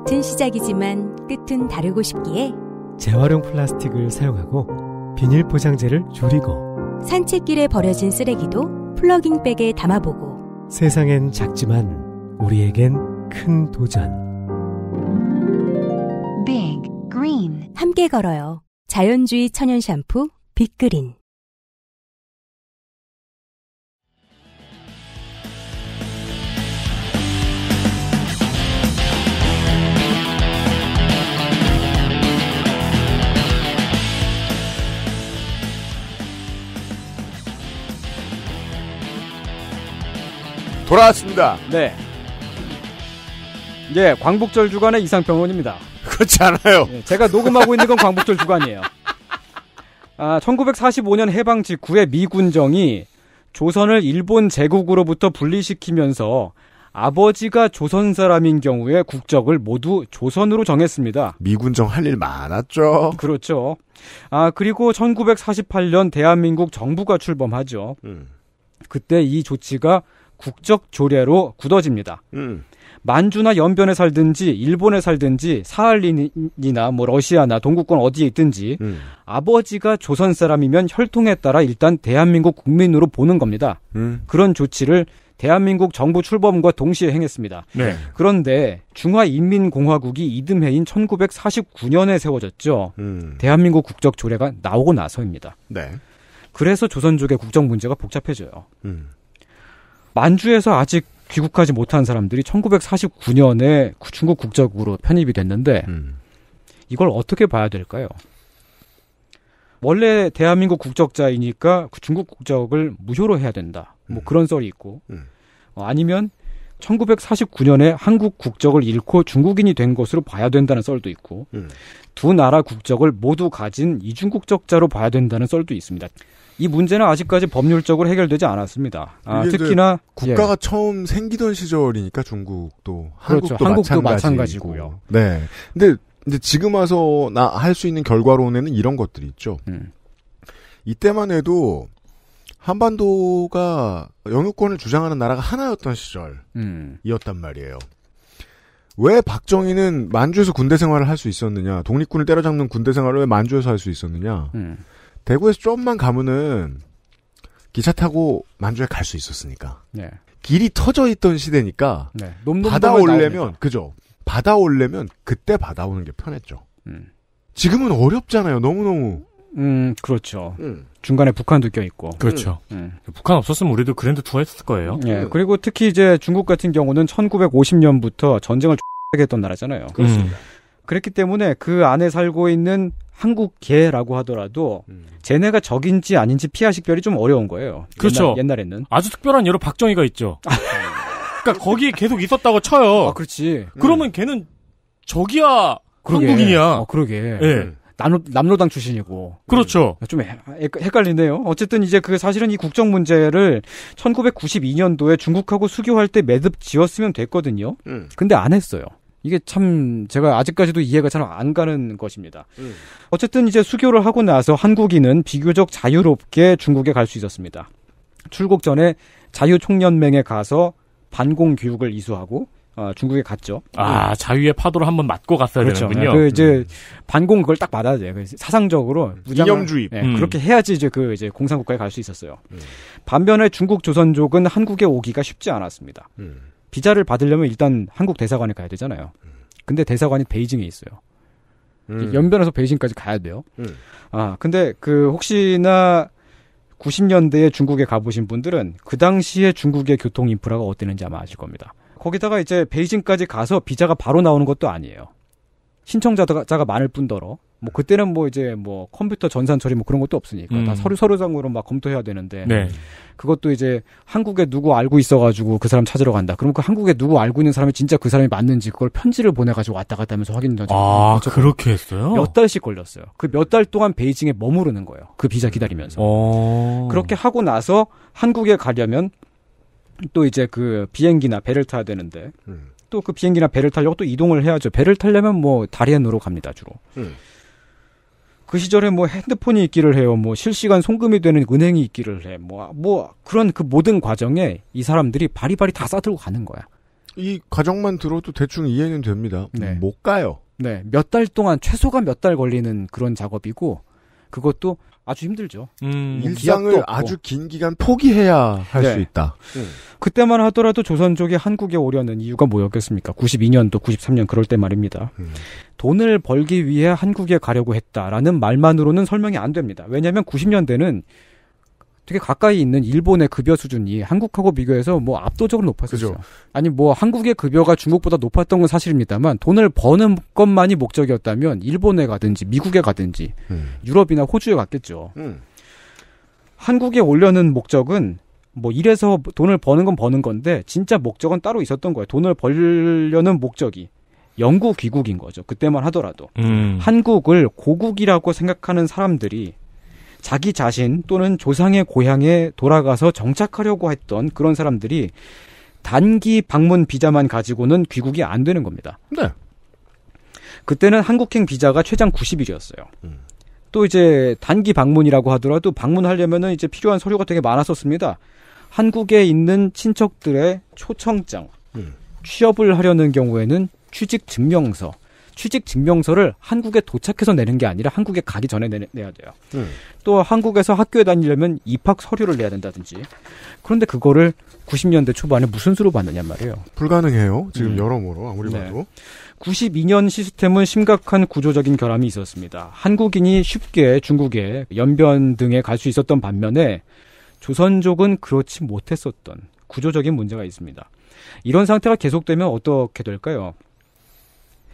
같은 시작이지만 끝은 다르고 싶기에 재활용 플라스틱을 사용하고 비닐 포장재를 줄이고 산책길에 버려진 쓰레기도 플러깅백에 담아보고 세상엔 작지만 우리에겐 큰 도전 Big Green 함께 걸어요 자연주의 천연 샴푸 빅그린 돌아왔습니다. 네. 이제 예, 광복절 주간의 이상평원입니다 그렇지 않아요. 예, 제가 녹음하고 있는 건 광복절 주간이에요. 아, 1945년 해방 직후에 미군정이 조선을 일본 제국으로부터 분리시키면서 아버지가 조선 사람인 경우에 국적을 모두 조선으로 정했습니다. 미군정 할 일 많았죠. 그렇죠. 아, 그리고 1948년 대한민국 정부가 출범하죠. 음. 그때 이 조치가 국적 조례로 굳어집니다. 음. 만주나 연변에 살든지 일본에 살든지 사할린이나 뭐 러시아나 동구권 어디에 있든지 음. 아버지가 조선 사람이면 혈통에 따라 일단 대한민국 국민으로 보는 겁니다. 음. 그런 조치를 대한민국 정부 출범과 동시에 행했습니다. 네. 그런데 중화인민공화국이 이듬해인 1949년에 세워졌죠. 음. 대한민국 국적 조례가 나오고 나서입니다. 네. 그래서 조선족의 국정 문제가 복잡해져요. 음. 만주에서 아직 귀국하지 못한 사람들이 1949년에 중국 국적으로 편입이 됐는데 음. 이걸 어떻게 봐야 될까요? 원래 대한민국 국적자이니까 그 중국 국적을 무효로 해야 된다. 뭐 음. 그런 썰이 있고 음. 어, 아니면 1949년에 한국 국적을 잃고 중국인이 된 것으로 봐야 된다는 썰도 있고 음. 두 나라 국적을 모두 가진 이중국적자로 봐야 된다는 썰도 있습니다. 이 문제는 아직까지 법률적으로 해결되지 않았습니다. 아, 특히나 국가가 예. 처음 생기던 시절이니까 중국도 그렇죠. 한국도, 한국도 마찬가지고. 요 네. 근데 이제 지금 와서 나 할 수 있는 결과론에는 이런 것들이 있죠. 음. 이때만 해도 한반도가 영유권을 주장하는 나라가 하나였던 시절이었단 음. 말이에요. 왜 박정희는 만주에서 군대 생활을 할 수 있었느냐, 독립군을 때려잡는 군대 생활을 왜 만주에서 할 수 있었느냐, 음. 대구에서 조금만 가면은 기차 타고 만주에 갈 수 있었으니까. 네. 길이 터져 있던 시대니까 네. 바다 올려면 그죠. 받아 올려면 그때 받아 오는 게 편했죠. 음. 지금은 어렵잖아요. 너무 너무. 음 그렇죠. 음. 중간에 북한도 껴 있고. 그렇죠. 음. 음. 북한 없었으면 우리도 그랜드 투어 했을 거예요. 예. 음. 그리고 특히 이제 중국 같은 경우는 1950년부터 전쟁을 X하게 했던 나라잖아요. 그렇습니다. 음. 그랬기 때문에 그 안에 살고 있는 한국계라고 하더라도 음. 쟤네가 적인지 아닌지 피아식별이 좀 어려운 거예요. 그렇죠. 옛날, 에는 아주 특별한 예로 박정희가 있죠. 그러니까 거기에 계속 있었다고 쳐요. 아, 그렇지. 그러면 음. 걔는 적이야 그러게. 한국인이야. 어, 그러게. 예. 남로, 남로당 출신이고. 그렇죠. 음, 좀 헷갈리네요. 어쨌든 이제 그 사실은 이 국정 문제를 1992년도에 중국하고 수교할 때 매듭 지었으면 됐거든요. 음. 근데 안 했어요. 이게 참 제가 아직까지도 이해가 잘 안 가는 것입니다. 음. 어쨌든 이제 수교를 하고 나서 한국인은 비교적 자유롭게 중국에 갈 수 있었습니다. 출국 전에 자유총연맹에 가서 반공 교육을 이수하고 어, 중국에 갔죠. 아, 네. 자유의 파도를 한번 맞고 갔어야 그렇죠. 되는군요. 그 이제 음. 반공 그걸 딱 받아야 돼요. 그 사상적으로 무장주의 네, 음. 그렇게 해야지 이제 그 이제 공산국가에 갈 수 있었어요. 음. 반면에 중국 조선족은 한국에 오기가 쉽지 않았습니다. 음. 비자를 받으려면 일단 한국 대사관에 가야 되잖아요. 근데 대사관이 베이징에 있어요. 음. 연변에서 베이징까지 가야 돼요. 음. 아, 근데 그 혹시나 90년대에 중국에 가보신 분들은 그 당시에 중국의 교통 인프라가 어땠는지 아마 아실 겁니다. 거기다가 이제 베이징까지 가서 비자가 바로 나오는 것도 아니에요. 신청자가 많을 뿐더러 뭐 그때는 뭐 이제 뭐 컴퓨터 전산 처리 뭐 그런 것도 없으니까 음. 다 서류 서류상으로 막 검토해야 되는데 네. 그것도 이제 한국에 누구 알고 있어가지고 그 사람 찾으러 간다. 그럼 그 한국에 누구 알고 있는 사람이 진짜 그 사람이 맞는지 그걸 편지를 보내가지고 왔다 갔다 하면서 확인을 하죠. 아, 그렇게 했어요? 몇 달씩 걸렸어요. 그 몇 달 동안 베이징에 머무르는 거예요. 그 비자 음. 기다리면서. 오. 어. 그렇게 하고 나서 한국에 가려면 또 이제 그 비행기나 배를 타야 되는데 음. 또그 비행기나 배를 타려고 또 이동을 해야죠. 배를 타려면 뭐 다리엔으로 갑니다, 주로. 음. 그 시절에 뭐 핸드폰이 있기를 해요. 뭐 실시간 송금이 되는 은행이 있기를 해. 뭐, 뭐, 그런 그 모든 과정에 이 사람들이 바리바리 다 싸들고 가는 거야. 이 과정만 들어도 대충 이해는 됩니다. 네. 못 가요. 네. 몇 달 동안, 최소가 몇 달 걸리는 그런 작업이고, 그것도 아주 힘들죠. 음, 일상을 아주 긴 기간 포기해야 할수 네. 있다. 음. 그때만 하더라도 조선 족이 한국에 오려는 이유가 뭐였겠습니까? 92년도 93년 그럴 때 말입니다. 음. 돈을 벌기 위해 한국에 가려고 했다라는 말만으로는 설명이 안 됩니다. 왜냐하면 90년대는 되게 가까이 있는 일본의 급여 수준이 한국하고 비교해서 뭐 압도적으로 높았었죠. 아니 뭐 한국의 급여가 중국보다 높았던 건 사실입니다만 돈을 버는 것만이 목적이었다면 일본에 가든지 미국에 가든지 음. 유럽이나 호주에 갔겠죠. 음. 한국에 올려는 목적은 뭐 이래서 돈을 버는 건 버는 건데 진짜 목적은 따로 있었던 거예요. 돈을 벌려는 목적이 영구 귀국인 거죠. 그때만 하더라도 음. 한국을 고국이라고 생각하는 사람들이 자기 자신 또는 조상의 고향에 돌아가서 정착하려고 했던 그런 사람들이 단기 방문 비자만 가지고는 귀국이 안 되는 겁니다. 네. 그때는 한국행 비자가 최장 90일이었어요. 음. 또 이제 단기 방문이라고 하더라도 방문하려면은 이제 필요한 서류가 되게 많았었습니다. 한국에 있는 친척들의 초청장, 음. 취업을 하려는 경우에는 취직 증명서, 취직 증명서를 한국에 도착해서 내는 게 아니라 한국에 가기 전에 내, 야 돼요. 음. 또 한국에서 학교에 다니려면 입학 서류를 내야 된다든지. 그런데 그거를 90년대 초반에 무슨 수로 받느냐 말이에요. 불가능해요. 지금 음. 여러모로 아무리 네. 봐도. 네. 92년 시스템은 심각한 구조적인 결함이 있었습니다. 한국인이 쉽게 중국에 연변 등에 갈 수 있었던 반면에 조선족은 그렇지 못했었던 구조적인 문제가 있습니다. 이런 상태가 계속되면 어떻게 될까요?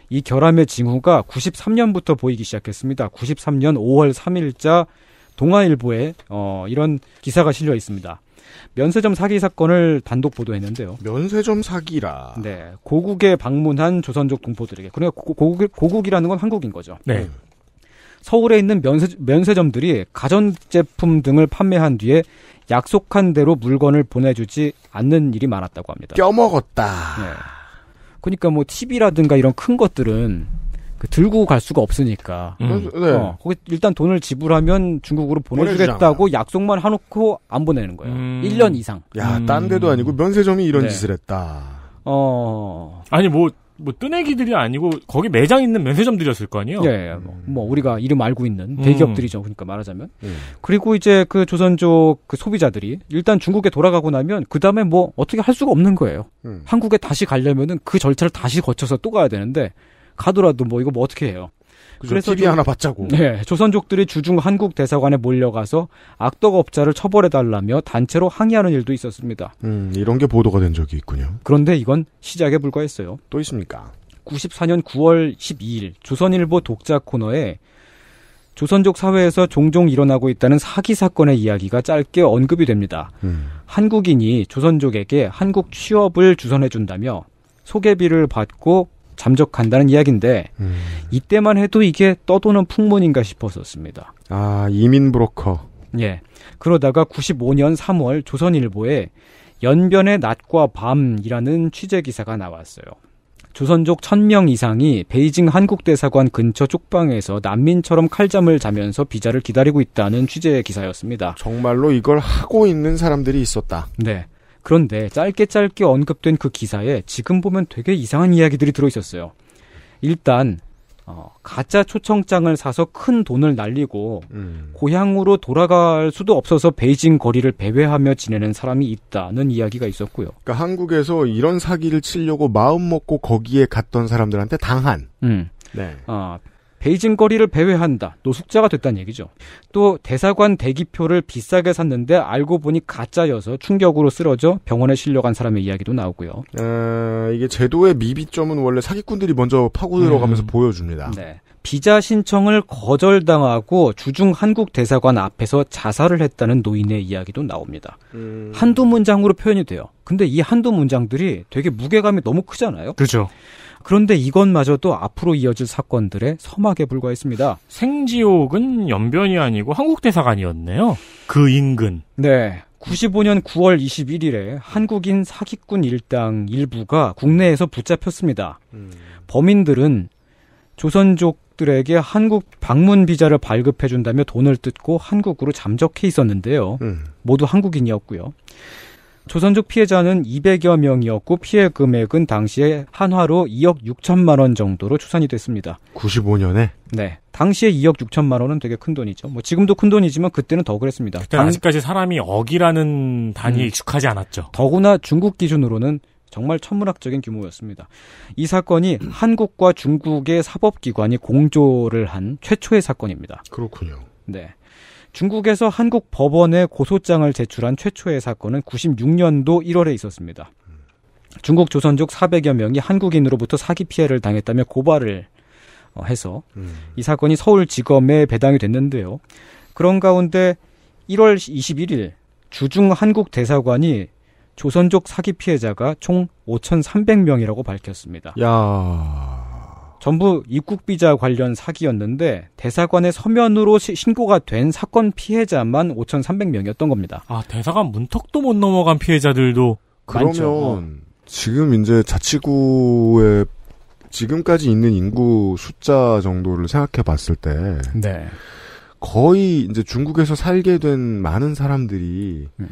이 결함의 징후가 93년부터 보이기 시작했습니다. 93년 5월 3일자 동아일보에 어, 이런 기사가 실려 있습니다. 면세점 사기 사건을 단독 보도했는데요. 면세점 사기라. 네. 고국에 방문한 조선족 동포들에게. 그러니까 고, 고국, 이라는건 한국인 거죠. 네. 음. 서울에 있는 면세, 면세점들이 가전제품 등을 판매한 뒤에 약속한 대로 물건을 보내주지 않는 일이 많았다고 합니다. 껴먹었다. 네. 그러니까 뭐 TV라든가 이런 큰 것들은 그 들고 갈 수가 없으니까. 음. 네. 어, 거기 일단 돈을 지불하면 중국으로 보내주겠다고 약속만 해놓고 안 보내는 거예요. 음. 1년 이상. 야, 음. 딴 데도 음. 아니고 면세점이 이런 네. 짓을 했다. 어. 아니, 뭐, 뭐 뜨내기들이 아니고 거기 매장 있는 면세점들이었을 거 아니에요. 예, 예 뭐, 음. 뭐 우리가 이름 알고 있는 음. 대기업들이죠. 그러니까 말하자면 음. 그리고 이제 그 조선족 그 소비자들이 일단 중국에 돌아가고 나면 그 다음에 뭐 어떻게 할 수가 없는 거예요. 음. 한국에 다시 가려면은 그 절차를 다시 거쳐서 또 가야 되는데 가더라도 뭐 이거 뭐 어떻게 해요? 그래서 TV 조, 하나 받자고. 네, 조선족들이 주중 한국 대사관에 몰려가서 악덕업자를 처벌해 달라며 단체로 항의하는 일도 있었습니다. 음, 이런 게 보도가 된 적이 있군요. 그런데 이건 시작에 불과했어요. 또 있습니까? 94년 9월 12일 조선일보 독자 코너에 조선족 사회에서 종종 일어나고 있다는 사기 사건의 이야기가 짧게 언급이 됩니다. 음. 한국인이 조선족에게 한국 취업을 주선해 준다며 소개비를 받고 잠적한다는 이야기인데 음. 이때만 해도 이게 떠도는 풍문인가 싶었었습니다. 아 이민 브로커. 예. 그러다가 95년 3월 조선일보에 연변의 낮과 밤이라는 취재 기사가 나왔어요. 조선족 1000명 이상이 베이징 한국대사관 근처 쪽방에서 난민처럼 칼잠을 자면서 비자를 기다리고 있다는 취재 기사였습니다. 정말로 이걸 하고 있는 사람들이 있었다. 네. 그런데 짧게 짧게 언급된 그 기사에 지금 보면 되게 이상한 이야기들이 들어있었어요. 일단 어, 가짜 초청장을 사서 큰 돈을 날리고 음. 고향으로 돌아갈 수도 없어서 베이징 거리를 배회하며 지내는 사람이 있다는 이야기가 있었고요. 그러니까 한국에서 이런 사기를 치려고 마음 먹고 거기에 갔던 사람들한테 당한. 음. 네. 어, 베이징 거리를 배회한다. 노숙자가 됐다는 얘기죠. 또 대사관 대기표를 비싸게 샀는데 알고 보니 가짜여서 충격으로 쓰러져 병원에 실려간 사람의 이야기도 나오고요. 에, 아, 이게 제도의 미비점은 원래 사기꾼들이 먼저 파고 들어가면서 음. 보여줍니다. 네. 비자 신청을 거절당하고 주중 한국 대사관 앞에서 자살을 했다는 노인의 이야기도 나옵니다. 음... 한두 문장으로 표현이 돼요. 근데 이 한두 문장들이 되게 무게감이 너무 크잖아요. 그죠. 그런데 이것마저도 앞으로 이어질 사건들의 서막에 불과했습니다. 생지옥은 연변이 아니고 한국 대사관이었네요. 그 인근. 네. 95년 9월 21일에 한국인 사기꾼 일당 일부가 국내에서 붙잡혔습니다. 음... 범인들은 조선족들에게 한국 방문 비자를 발급해 준다며 돈을 뜯고 한국으로 잠적해 있었는데요. 음. 모두 한국인이었고요. 조선족 피해자는 200여 명이었고 피해 금액은 당시에 한화로 2억 6천만 원 정도로 추산이 됐습니다. 95년에? 네. 당시에 2억 6천만 원은 되게 큰 돈이죠. 뭐 지금도 큰 돈이지만 그때는 더 그랬습니다. 그때 당... 아직까지 사람이 억이라는 단위에 음. 익숙하지 않았죠. 더구나 중국 기준으로는 정말 천문학적인 규모였습니다. 이 사건이 한국과 중국의 사법기관이 공조를 한 최초의 사건입니다. 그렇군요. 네. 중국에서 한국 법원에 고소장을 제출한 최초의 사건은 96년도 1월에 있었습니다. 중국 조선족 400여 명이 한국인으로부터 사기 피해를 당했다며 고발을 어, 해서 음. 이 사건이 서울지검에 배당이 됐는데요. 그런 가운데 1월 21일 주중 한국 대사관이 조선족 사기 피해자가 총 5,300명이라고 밝혔습니다. 야... 전부 입국 비자 관련 사기였는데 대사관의 서면으로 시, 신고가 된 사건 피해자만 5,300명이었던 겁니다. 아 대사관 문턱도 못 넘어간 피해자들도 그러면 많죠. 어. 지금 이제 자치구에 지금까지 있는 인구 숫자 정도를 생각해 봤을 때 네. 거의 이제 중국에서 살게 된 많은 사람들이 음.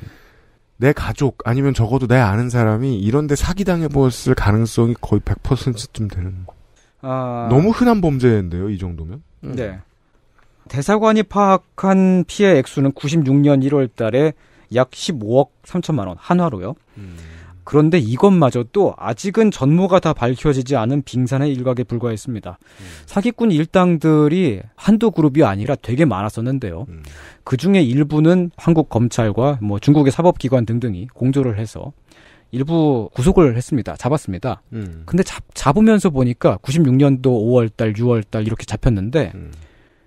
내 가족 아니면 적어도 내 아는 사람이 이런데 사기당해 보였을 가능성이 거의 100%쯤 되는. 아... 너무 흔한 범죄인데요, 이 정도면. 음. 네. 대사관이 파악한 피해 액수는 96년 1월 달에 약 15억 3천만 원 한화로요. 음. 그런데 이것마저도 아직은 전모가 다 밝혀지지 않은 빙산의 일각에 불과했습니다. 음. 사기꾼 일당들이 한두 그룹이 아니라 되게 많았었는데요. 음. 그 중에 일부는 한국 검찰과 뭐 중국의 사법기관 등등이 공조를 해서 일부 구속을 했습니다. 잡았습니다. 음. 근데 잡, 잡으면서 보니까 96년도 5월달, 6월달 이렇게 잡혔는데 음.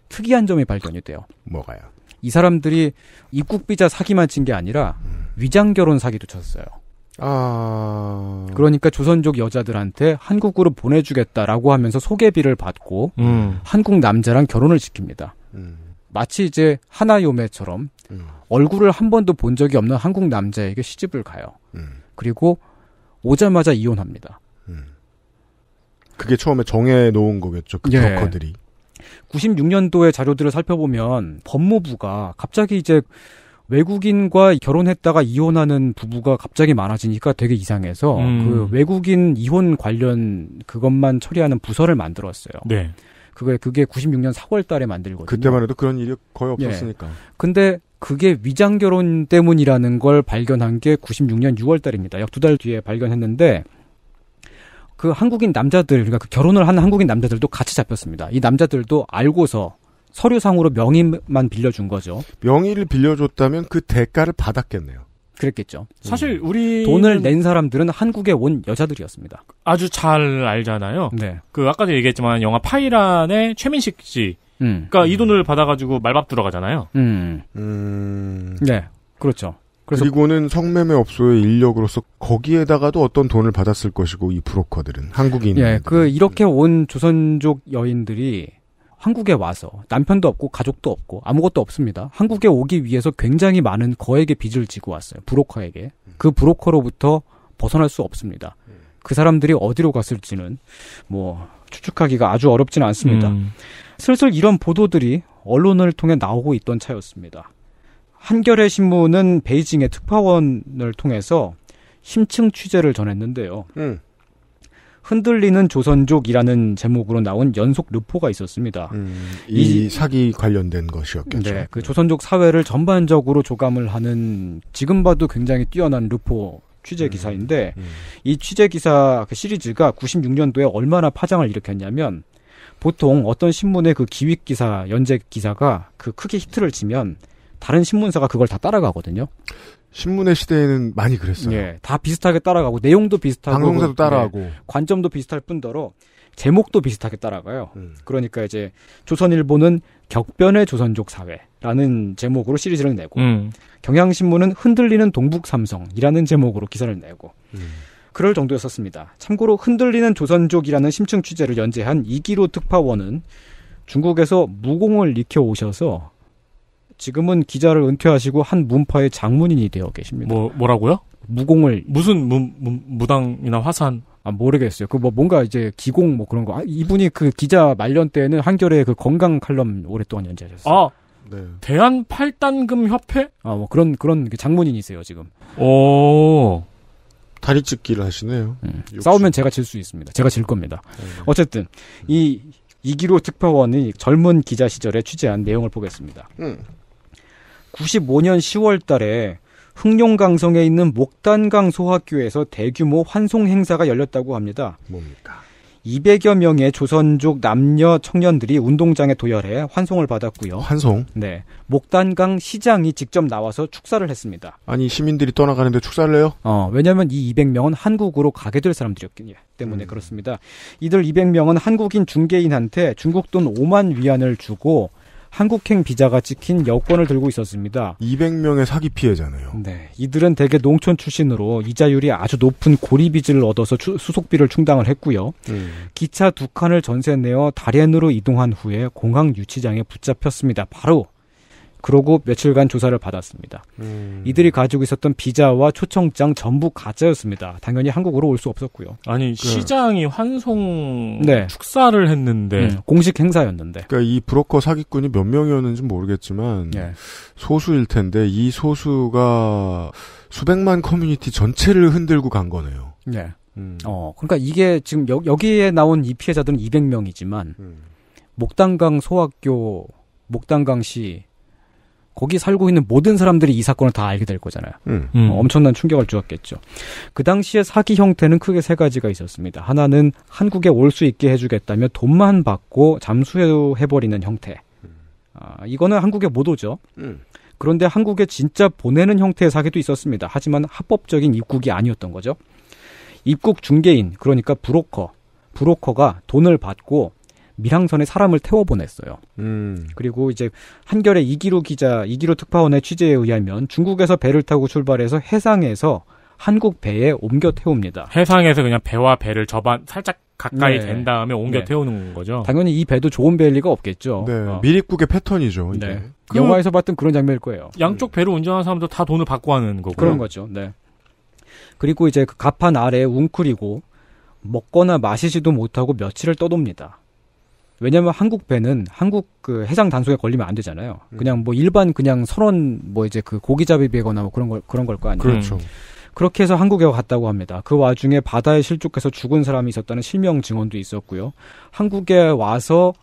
특이한 점이 발견이 돼요. 뭐가요? 이 사람들이 입국비자 사기만 친 게 아니라 음. 위장 결혼 사기도 쳤어요. 아. 그러니까 조선족 여자들한테 한국으로 보내주겠다라고 하면서 소개비를 받고 음. 한국 남자랑 결혼을 시킵니다. 음. 마치 이제 하나요매처럼 음. 얼굴을 한 번도 본 적이 없는 한국 남자에게 시집을 가요. 음. 그리고 오자마자 이혼합니다. 음. 그게 처음에 정해 놓은 거겠죠. 그 예. 브로커들이. 96년도의 자료들을 살펴보면 법무부가 갑자기 이제 외국인과 결혼했다가 이혼하는 부부가 갑자기 많아지니까 되게 이상해서 음. 그 외국인 이혼 관련 그것만 처리하는 부서를 만들었어요. 네. 그게 그게 96년 4월 달에 만들거든요. 그때만 해도 그런 일이 거의 네. 없었으니까. 예. 근데 그게 위장 결혼 때문이라는 걸 발견한 게 96년 6월 달입니다. 약 두 달 뒤에 발견했는데 그 한국인 남자들 그러니까 그 결혼을 한 한국인 남자들도 같이 잡혔습니다. 이 남자들도 알고서 서류상으로 명의만 빌려준 거죠. 명의를 빌려줬다면 그 대가를 받았겠네요. 그랬겠죠. 사실 음. 우리 돈을 낸 사람들은 한국에 온 여자들이었습니다. 아주 잘 알잖아요. 네. 그 아까도 얘기했지만 영화 파이란의 최민식 씨. 음. 그러니까 이 돈을 받아가지고 말밥 들어가잖아요. 음. 음. 네, 그렇죠. 그리고는 성매매 업소의 인력으로서 거기에다가도 어떤 돈을 받았을 것이고 이 브로커들은 한국인. 예, 그 이렇게 온 조선족 여인들이 한국에 와서 남편도 없고 가족도 없고 아무것도 없습니다. 한국에 오기 위해서 굉장히 많은 거액의 빚을 지고 왔어요. 브로커에게. 그 브로커로부터 벗어날 수 없습니다. 그 사람들이 어디로 갔을지는 뭐 추측하기가 아주 어렵지는 않습니다. 음. 슬슬 이런 보도들이 언론을 통해 나오고 있던 차였습니다. 한겨레 신문은 베이징의 특파원을 통해서 심층 취재를 전했는데요. 음. 흔들리는 조선족이라는 제목으로 나온 연속 루포가 있었습니다. 음, 이, 이, 사기 관련된 것이었겠죠. 네, 그 네. 조선족 사회를 전반적으로 조감을 하는 지금 봐도 굉장히 뛰어난 루포 취재 음, 기사인데 음, 음. 이 취재 기사 그 시리즈가 96년도에 얼마나 파장을 일으켰냐면 보통 어떤 신문의 그 기획 기사, 연재 기사가 그 크게 히트를 치면 다른 신문사가 그걸 다 따라가거든요. 신문의 시대에는 많이 그랬어요. 예, 다 비슷하게 따라가고 내용도 비슷하고 방송사도 예, 따라하고 네, 관점도 비슷할 뿐더러 제목도 비슷하게 따라가요. 음. 그러니까 이제 조선일보는 격변의 조선족 사회라는 제목으로 시리즈를 내고 음. 경향신문은 흔들리는 동북 삼성이라는 제목으로 기사를 내고 음. 그럴 정도였었습니다. 참고로 흔들리는 조선족이라는 심층 취재를 연재한 이기로 특파원은 중국에서 무공을 익혀 오셔서 지금은 기자를 은퇴하시고 한 문파의 장문인이 되어 계십니다. 뭐 뭐라고요? 무공을 무슨 무, 무, 당이나 화산? 아 모르겠어요. 그 뭐 뭔가 이제 기공 뭐 그런 거. 아, 이분이 그 기자 말년 때는 한겨레 그 건강 칼럼 오랫동안 연재하셨어요. 아 네. 대한 팔단금 협회? 아 뭐 그런 그런 그 장문인이세요 지금. 오. 다리 찢기를 하시네요. 음. 싸우면 제가 질 수 있습니다. 제가 질 겁니다. 네. 어쨌든 이 이기로 특파원이 젊은 기자 시절에 취재한 내용을 보겠습니다. 음. 95년 10월 달에 흑룡강성에 있는 목단강 소학교에서 대규모 환송 행사가 열렸다고 합니다. 뭡니까? 200여 명의 조선족 남녀 청년들이 운동장에 도열해 환송을 받았고요. 환송? 네. 목단강 시장이 직접 나와서 축사를 했습니다. 아니, 시민들이 떠나가는데 축사를 해요? 어, 왜냐면 이 200명은 한국으로 가게 될 사람들이었기 때문에 음. 그렇습니다. 이들 200명은 한국인 중개인한테 중국 돈 5만 위안을 주고 한국행 비자가 찍힌 여권을 들고 있었습니다. 200명의 사기 피해자네요. 네. 이들은 대개 농촌 출신으로 이자율이 아주 높은 고리비빚를 얻어서 추, 수속비를 충당을 했고요. 음. 기차 두 칸을 전세 내어 다롄으로 이동한 후에 공항 유치장에 붙잡혔습니다. 바로 그러고 며칠간 조사를 받았습니다. 음. 이들이 가지고 있었던 비자와 초청장 전부 가짜였습니다. 당연히 한국으로 올 수 없었고요. 아니 그... 시장이 환송 네. 축사를 했는데 음, 공식 행사였는데. 그러니까 이 브로커 사기꾼이 몇 명이었는지 모르겠지만 예. 소수일 텐데 이 소수가 수백만 커뮤니티 전체를 흔들고 간 거네요. 네. 음. 어, 그러니까 이게 지금 여, 기에 나온 이 피해자들은 200명이지만 음. 목당강 소학교, 목당강씨 거기 살고 있는 모든 사람들이 이 사건을 다 알게 될 거잖아요. 음. 어, 음. 엄청난 충격을 주었겠죠. 그당시에 사기 형태는 크게 세 가지가 있었습니다. 하나는 한국에 올 수 있게 해주겠다며 돈만 받고 잠수해버리는 형태. 아, 이거는 한국에 못 오죠. 음. 그런데 한국에 진짜 보내는 형태의 사기도 있었습니다. 하지만 합법적인 입국이 아니었던 거죠. 입국 중개인, 그러니까 브로커. 브로커가 돈을 받고 밀항선에 사람을 태워보냈어요. 음. 그리고 이제 한결의 이기루 기자, 이기루 특파원의 취재에 의하면 중국에서 배를 타고 출발해서 해상에서 한국 배에 옮겨 태웁니다. 해상에서 그냥 배와 배를 접반 살짝 가까이 네. 된 다음에 옮겨 네. 태우는 거죠. 당연히 이 배도 좋은 배일 리가 없겠죠. 네. 어. 미립국의 패턴이죠. 네. 그 영화에서 봤던 그런 장면일 거예요. 양쪽 배를 운전하는 사람도 다 돈을 받고 하는 거고 그런 거죠. 네. 그리고 이제 그 가판 아래에 웅크리고 먹거나 마시지도 못하고 며칠을 떠돕니다. 왜냐면 한국 배는 한국 그 해상 단속에 걸리면 안 되잖아요. 음. 그냥 뭐 일반 그냥 선원 뭐 이제 그 고기잡이 배거나 뭐 그런 걸 그런 걸 거 아니에요. 그렇죠. 그렇게 해서 한국에 갔다고 합니다. 그 와중에 바다에 실족해서 죽은 사람이 있었다는 실명 증언도 있었고요. 한국에 와서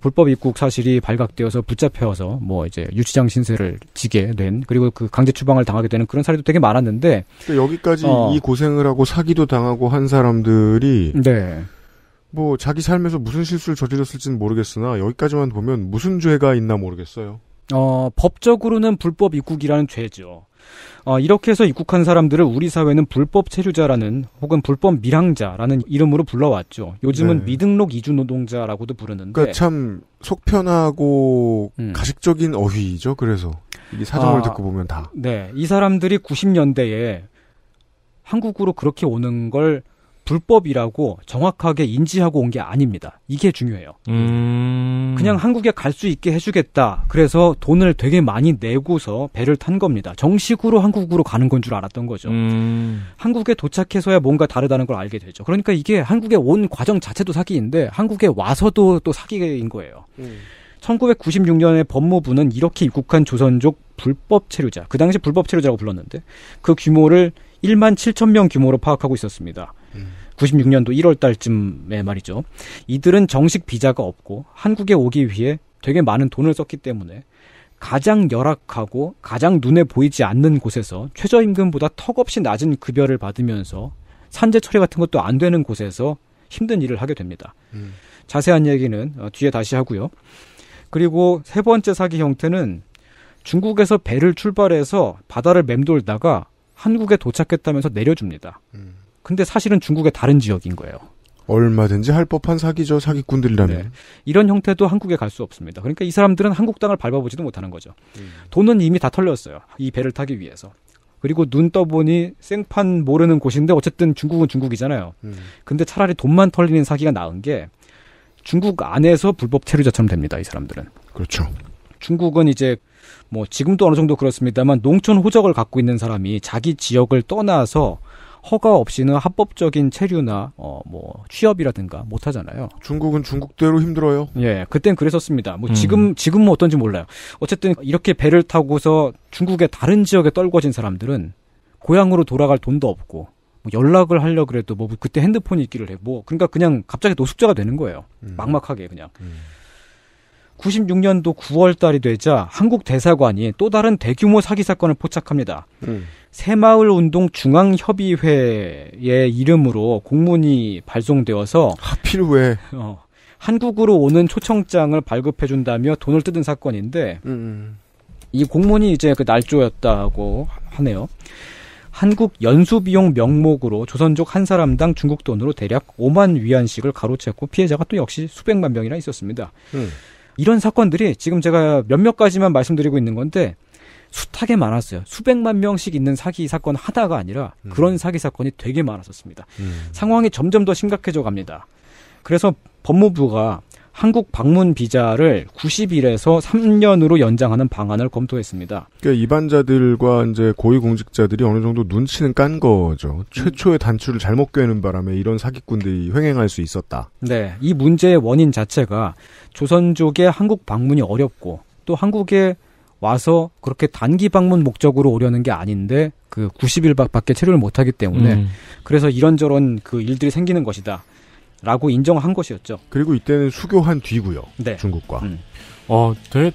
불법 입국 사실이 발각되어서 붙잡혀서 뭐 이제 유치장 신세를 지게 된 그리고 그 강제 추방을 당하게 되는 그런 사례도 되게 많았는데 그러니까 여기까지 어. 이 고생을 하고 사기도 당하고 한 사람들이 네. 뭐 자기 삶에서 무슨 실수를 저질렀을지는 모르겠으나 여기까지만 보면 무슨 죄가 있나 모르겠어요. 어, 법적으로는 불법 입국이라는 죄죠. 어, 이렇게 해서 입국한 사람들을 우리 사회는 불법 체류자라는 혹은 불법 밀항자라는 이름으로 불러왔죠. 요즘은 네. 미등록 이주 노동자라고도 부르는데. 그러니까 참 속편하고 음. 가식적인 어휘죠. 그래서 이 사정을 아, 듣고 보면 다. 네, 이 사람들이 90년대에 한국으로 그렇게 오는 걸 불법이라고 정확하게 인지하고 온 게 아닙니다. 이게 중요해요. 음... 그냥 한국에 갈 수 있게 해주겠다. 그래서 돈을 되게 많이 내고서 배를 탄 겁니다. 정식으로 한국으로 가는 건 줄 알았던 거죠. 음... 한국에 도착해서야 뭔가 다르다는 걸 알게 되죠. 그러니까 이게 한국에 온 과정 자체도 사기인데 한국에 와서도 또 사기인 거예요. 음... 1996년에 법무부는 이렇게 입국한 조선족 불법 체류자, 그 당시 불법 체류자라고 불렀는데 그 규모를 1만 7천 명 규모로 파악하고 있었습니다. 음. 96년도 1월 달쯤에 말이죠. 이들은 정식 비자가 없고 한국에 오기 위해 되게 많은 돈을 썼기 때문에 가장 열악하고 가장 눈에 보이지 않는 곳에서 최저임금보다 턱없이 낮은 급여를 받으면서 산재 처리 같은 것도 안 되는 곳에서 힘든 일을 하게 됩니다. 음. 자세한 얘기는 어, 뒤에 다시 하고요. 그리고 세 번째 사기 형태는 중국에서 배를 출발해서 바다를 맴돌다가 한국에 도착했다면서 내려줍니다. 음. 근데 사실은 중국의 다른 지역인 거예요. 얼마든지 할 법한 사기죠 사기꾼들이라면 네. 이런 형태도 한국에 갈 수 없습니다. 그러니까 이 사람들은 한국 땅을 밟아보지도 못하는 거죠. 음. 돈은 이미 다 털렸어요. 이 배를 타기 위해서. 그리고 눈 떠보니 생판 모르는 곳인데 어쨌든 중국은 중국이잖아요. 음. 근데 차라리 돈만 털리는 사기가 나은 게 중국 안에서 불법 체류자처럼 됩니다. 이 사람들은. 그렇죠. 중국은 이제 뭐 지금도 어느 정도 그렇습니다만 농촌 호적을 갖고 있는 사람이 자기 지역을 떠나서 허가 없이는 합법적인 체류나 어 뭐 취업이라든가 못 하잖아요. 중국은 중국대로 힘들어요. 예, 그땐 그랬었습니다. 뭐 음. 지금 지금은 뭐 어떤지 몰라요. 어쨌든 이렇게 배를 타고서 중국의 다른 지역에 떨궈진 사람들은 고향으로 돌아갈 돈도 없고 뭐 연락을 하려 그래도 뭐 그때 핸드폰이 있기를 해. 뭐 그러니까 그냥 갑자기 노숙자가 되는 거예요. 음. 막막하게 그냥. 음. 96년도 9월 달이 되자 한국 대사관이 또 다른 대규모 사기 사건을 포착합니다. 음. 새마을 운동 중앙 협의회의 이름으로 공문이 발송되어서 하필 왜 어, 한국으로 오는 초청장을 발급해 준다며 돈을 뜯은 사건인데 음, 음. 이 공문이 이제 그 날조였다고 하네요. 한국 연수비용 명목으로 조선족 한 사람당 중국 돈으로 대략 5만 위안씩을 가로챘고 피해자가 또 역시 수백만 명이나 있었습니다. 음. 이런 사건들이 지금 제가 몇몇 가지만 말씀드리고 있는 건데 숱하게 많았어요. 수백만 명씩 있는 사기 사건 하다가 아니라 음. 그런 사기 사건이 되게 많았었습니다. 음. 상황이 점점 더 심각해져 갑니다. 그래서 법무부가 한국 방문 비자를 90일에서 3년으로 연장하는 방안을 검토했습니다. 그러니까 이반자들과 이제 고위공직자들이 어느 정도 눈치는 깐 거죠. 최초의 단추를 잘못 꿰는 바람에 이런 사기꾼들이 횡행할 수 있었다. 네, 이 문제의 원인 자체가 조선족의 한국 방문이 어렵고 또 한국에 와서 그렇게 단기 방문 목적으로 오려는 게 아닌데 그 90일밖에 체류를 못하기 때문에 음. 그래서 이런저런 그 일들이 생기는 것이다. 라고 인정한 것이었죠. 그리고 이때는 수교한 뒤고요. 네. 중국과. 음. 어, 되게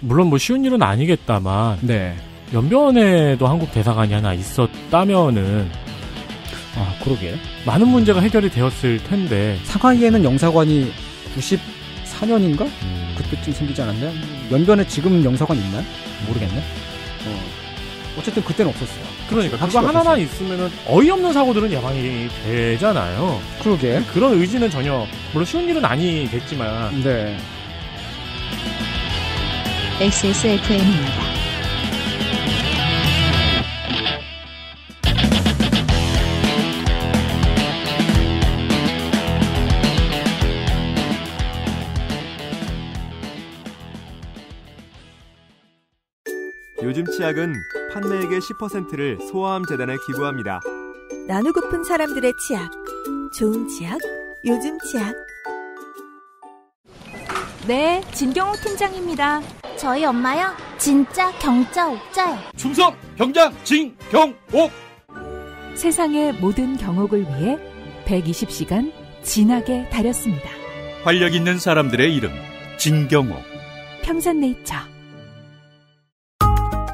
물론 뭐 쉬운 일은 아니겠다만 네. 연변에도 한국 대사관이 하나 있었다면은 아, 그러게. 많은 문제가 해결이 되었을 텐데 상하이에는 영사관이 94년인가? 음. 그때쯤 생기지 않았나요? 연변에 지금 영사관 있나요? 모르겠네. 어. 어쨌든 그때는 없었어요. 그러니까 그거 하나만 있으면은 어이없는 사고들은 예방이 되잖아요. 그러게 그런 의지는 전혀 물론 쉬운 일은 아니겠지만 네. XSFM입니다. 치약은 판매액의 10%를 소아암 재단에 기부합니다. 나누고픈 사람들의 치약. 좋은 치약, 요즘 치약. 네, 진경옥 팀장입니다. 저희 엄마요? 진짜 경자 옥자요. 충성 경자 진경옥. 세상의 모든 경옥을 위해 120시간 진하게 다렸습니다. 활력 있는 사람들의 이름 진경옥. 평산네이처.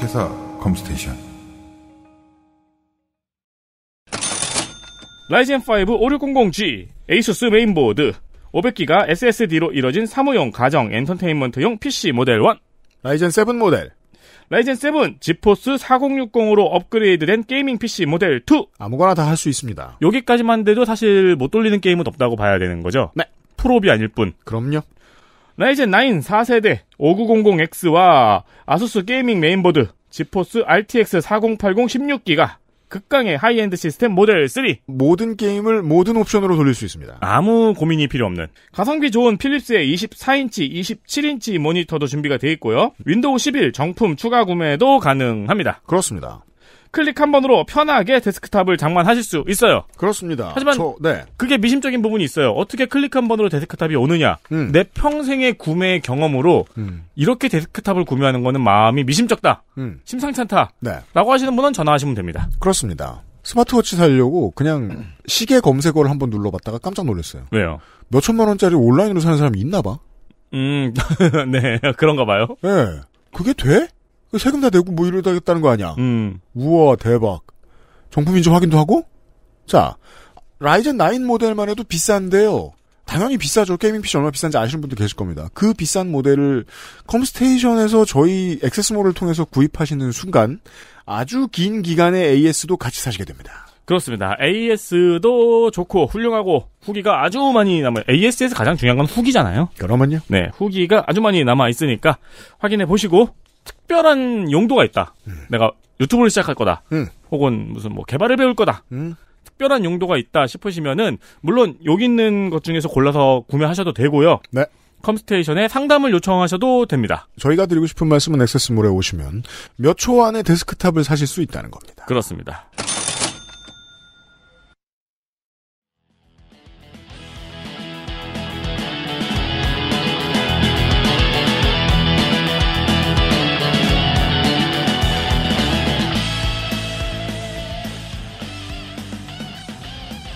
주식회사 컴스테이션 라이젠 5 5600G 에이수스 메인보드 500기가 SSD로 이뤄진 사무용 가정 엔터테인먼트용 PC 모델 1 라이젠 7 모델 라이젠 7 지포스 4060으로 업그레이드된 게이밍 PC 모델 2 아무거나 다 할 수 있습니다. 여기까지만 돼도 사실 못 돌리는 게임은 없다고 봐야 되는 거죠? 네. 프로비 아닐 뿐. 그럼요. 라이젠 9 4세대 5900X와 아수스 게이밍 메인보드 지포스 RTX 4080 16기가 극강의 하이엔드 시스템 모델 3 모든 게임을 모든 옵션으로 돌릴 수 있습니다. 아무 고민이 필요 없는 가성비 좋은 필립스의 24인치, 27인치 모니터도 준비가 되어 있고요. 윈도우 11 정품 추가 구매도 가능합니다. 그렇습니다. 클릭 한 번으로 편하게 데스크탑을 장만하실 수 있어요. 그렇습니다. 하지만 저, 네. 그게 미심적인 부분이 있어요. 어떻게 클릭 한 번으로 데스크탑이 오느냐. 음. 내 평생의 구매 경험으로 음. 이렇게 데스크탑을 구매하는 거는 마음이 미심쩍다. 음. 심상찮다. 네. 라고 하시는 분은 전화하시면 됩니다. 그렇습니다. 스마트워치 살려고 그냥 시계 검색어를 한번 눌러봤다가 깜짝 놀랐어요. 왜요? 몇 천만 원짜리 온라인으로 사는 사람이 있나 봐. 음, 네, 그런가 봐요. 네. 그게 돼? 세금 다 내고 뭐 이러다겠다는 거 아니야. 음. 우와 대박. 정품인지 확인도 하고. 자 라이젠 9 모델만 해도 비싼데요. 당연히 비싸죠. 게이밍 PC 얼마나 비싼지 아시는 분들 계실 겁니다. 그 비싼 모델을 컴스테이션에서 저희 액세스몰을 통해서 구입하시는 순간 아주 긴 기간의 AS도 같이 사시게 됩니다. 그렇습니다. AS도 좋고 훌륭하고 후기가 아주 많이 남아 요 AS에서 가장 중요한 건 후기잖아요. 그러면요. 네, 후기가 아주 많이 남아 있으니까 확인해 보시고 특별한 용도가 있다. 음. 내가 유튜브를 시작할 거다. 음. 혹은 무슨 뭐 개발을 배울 거다. 음. 특별한 용도가 있다 싶으시면은 물론 여기 있는 것 중에서 골라서 구매하셔도 되고요. 네. 컴스테이션에 상담을 요청하셔도 됩니다. 저희가 드리고 싶은 말씀은 액세스몰에 오시면 몇 초 안에 데스크탑을 사실 수 있다는 겁니다. 그렇습니다.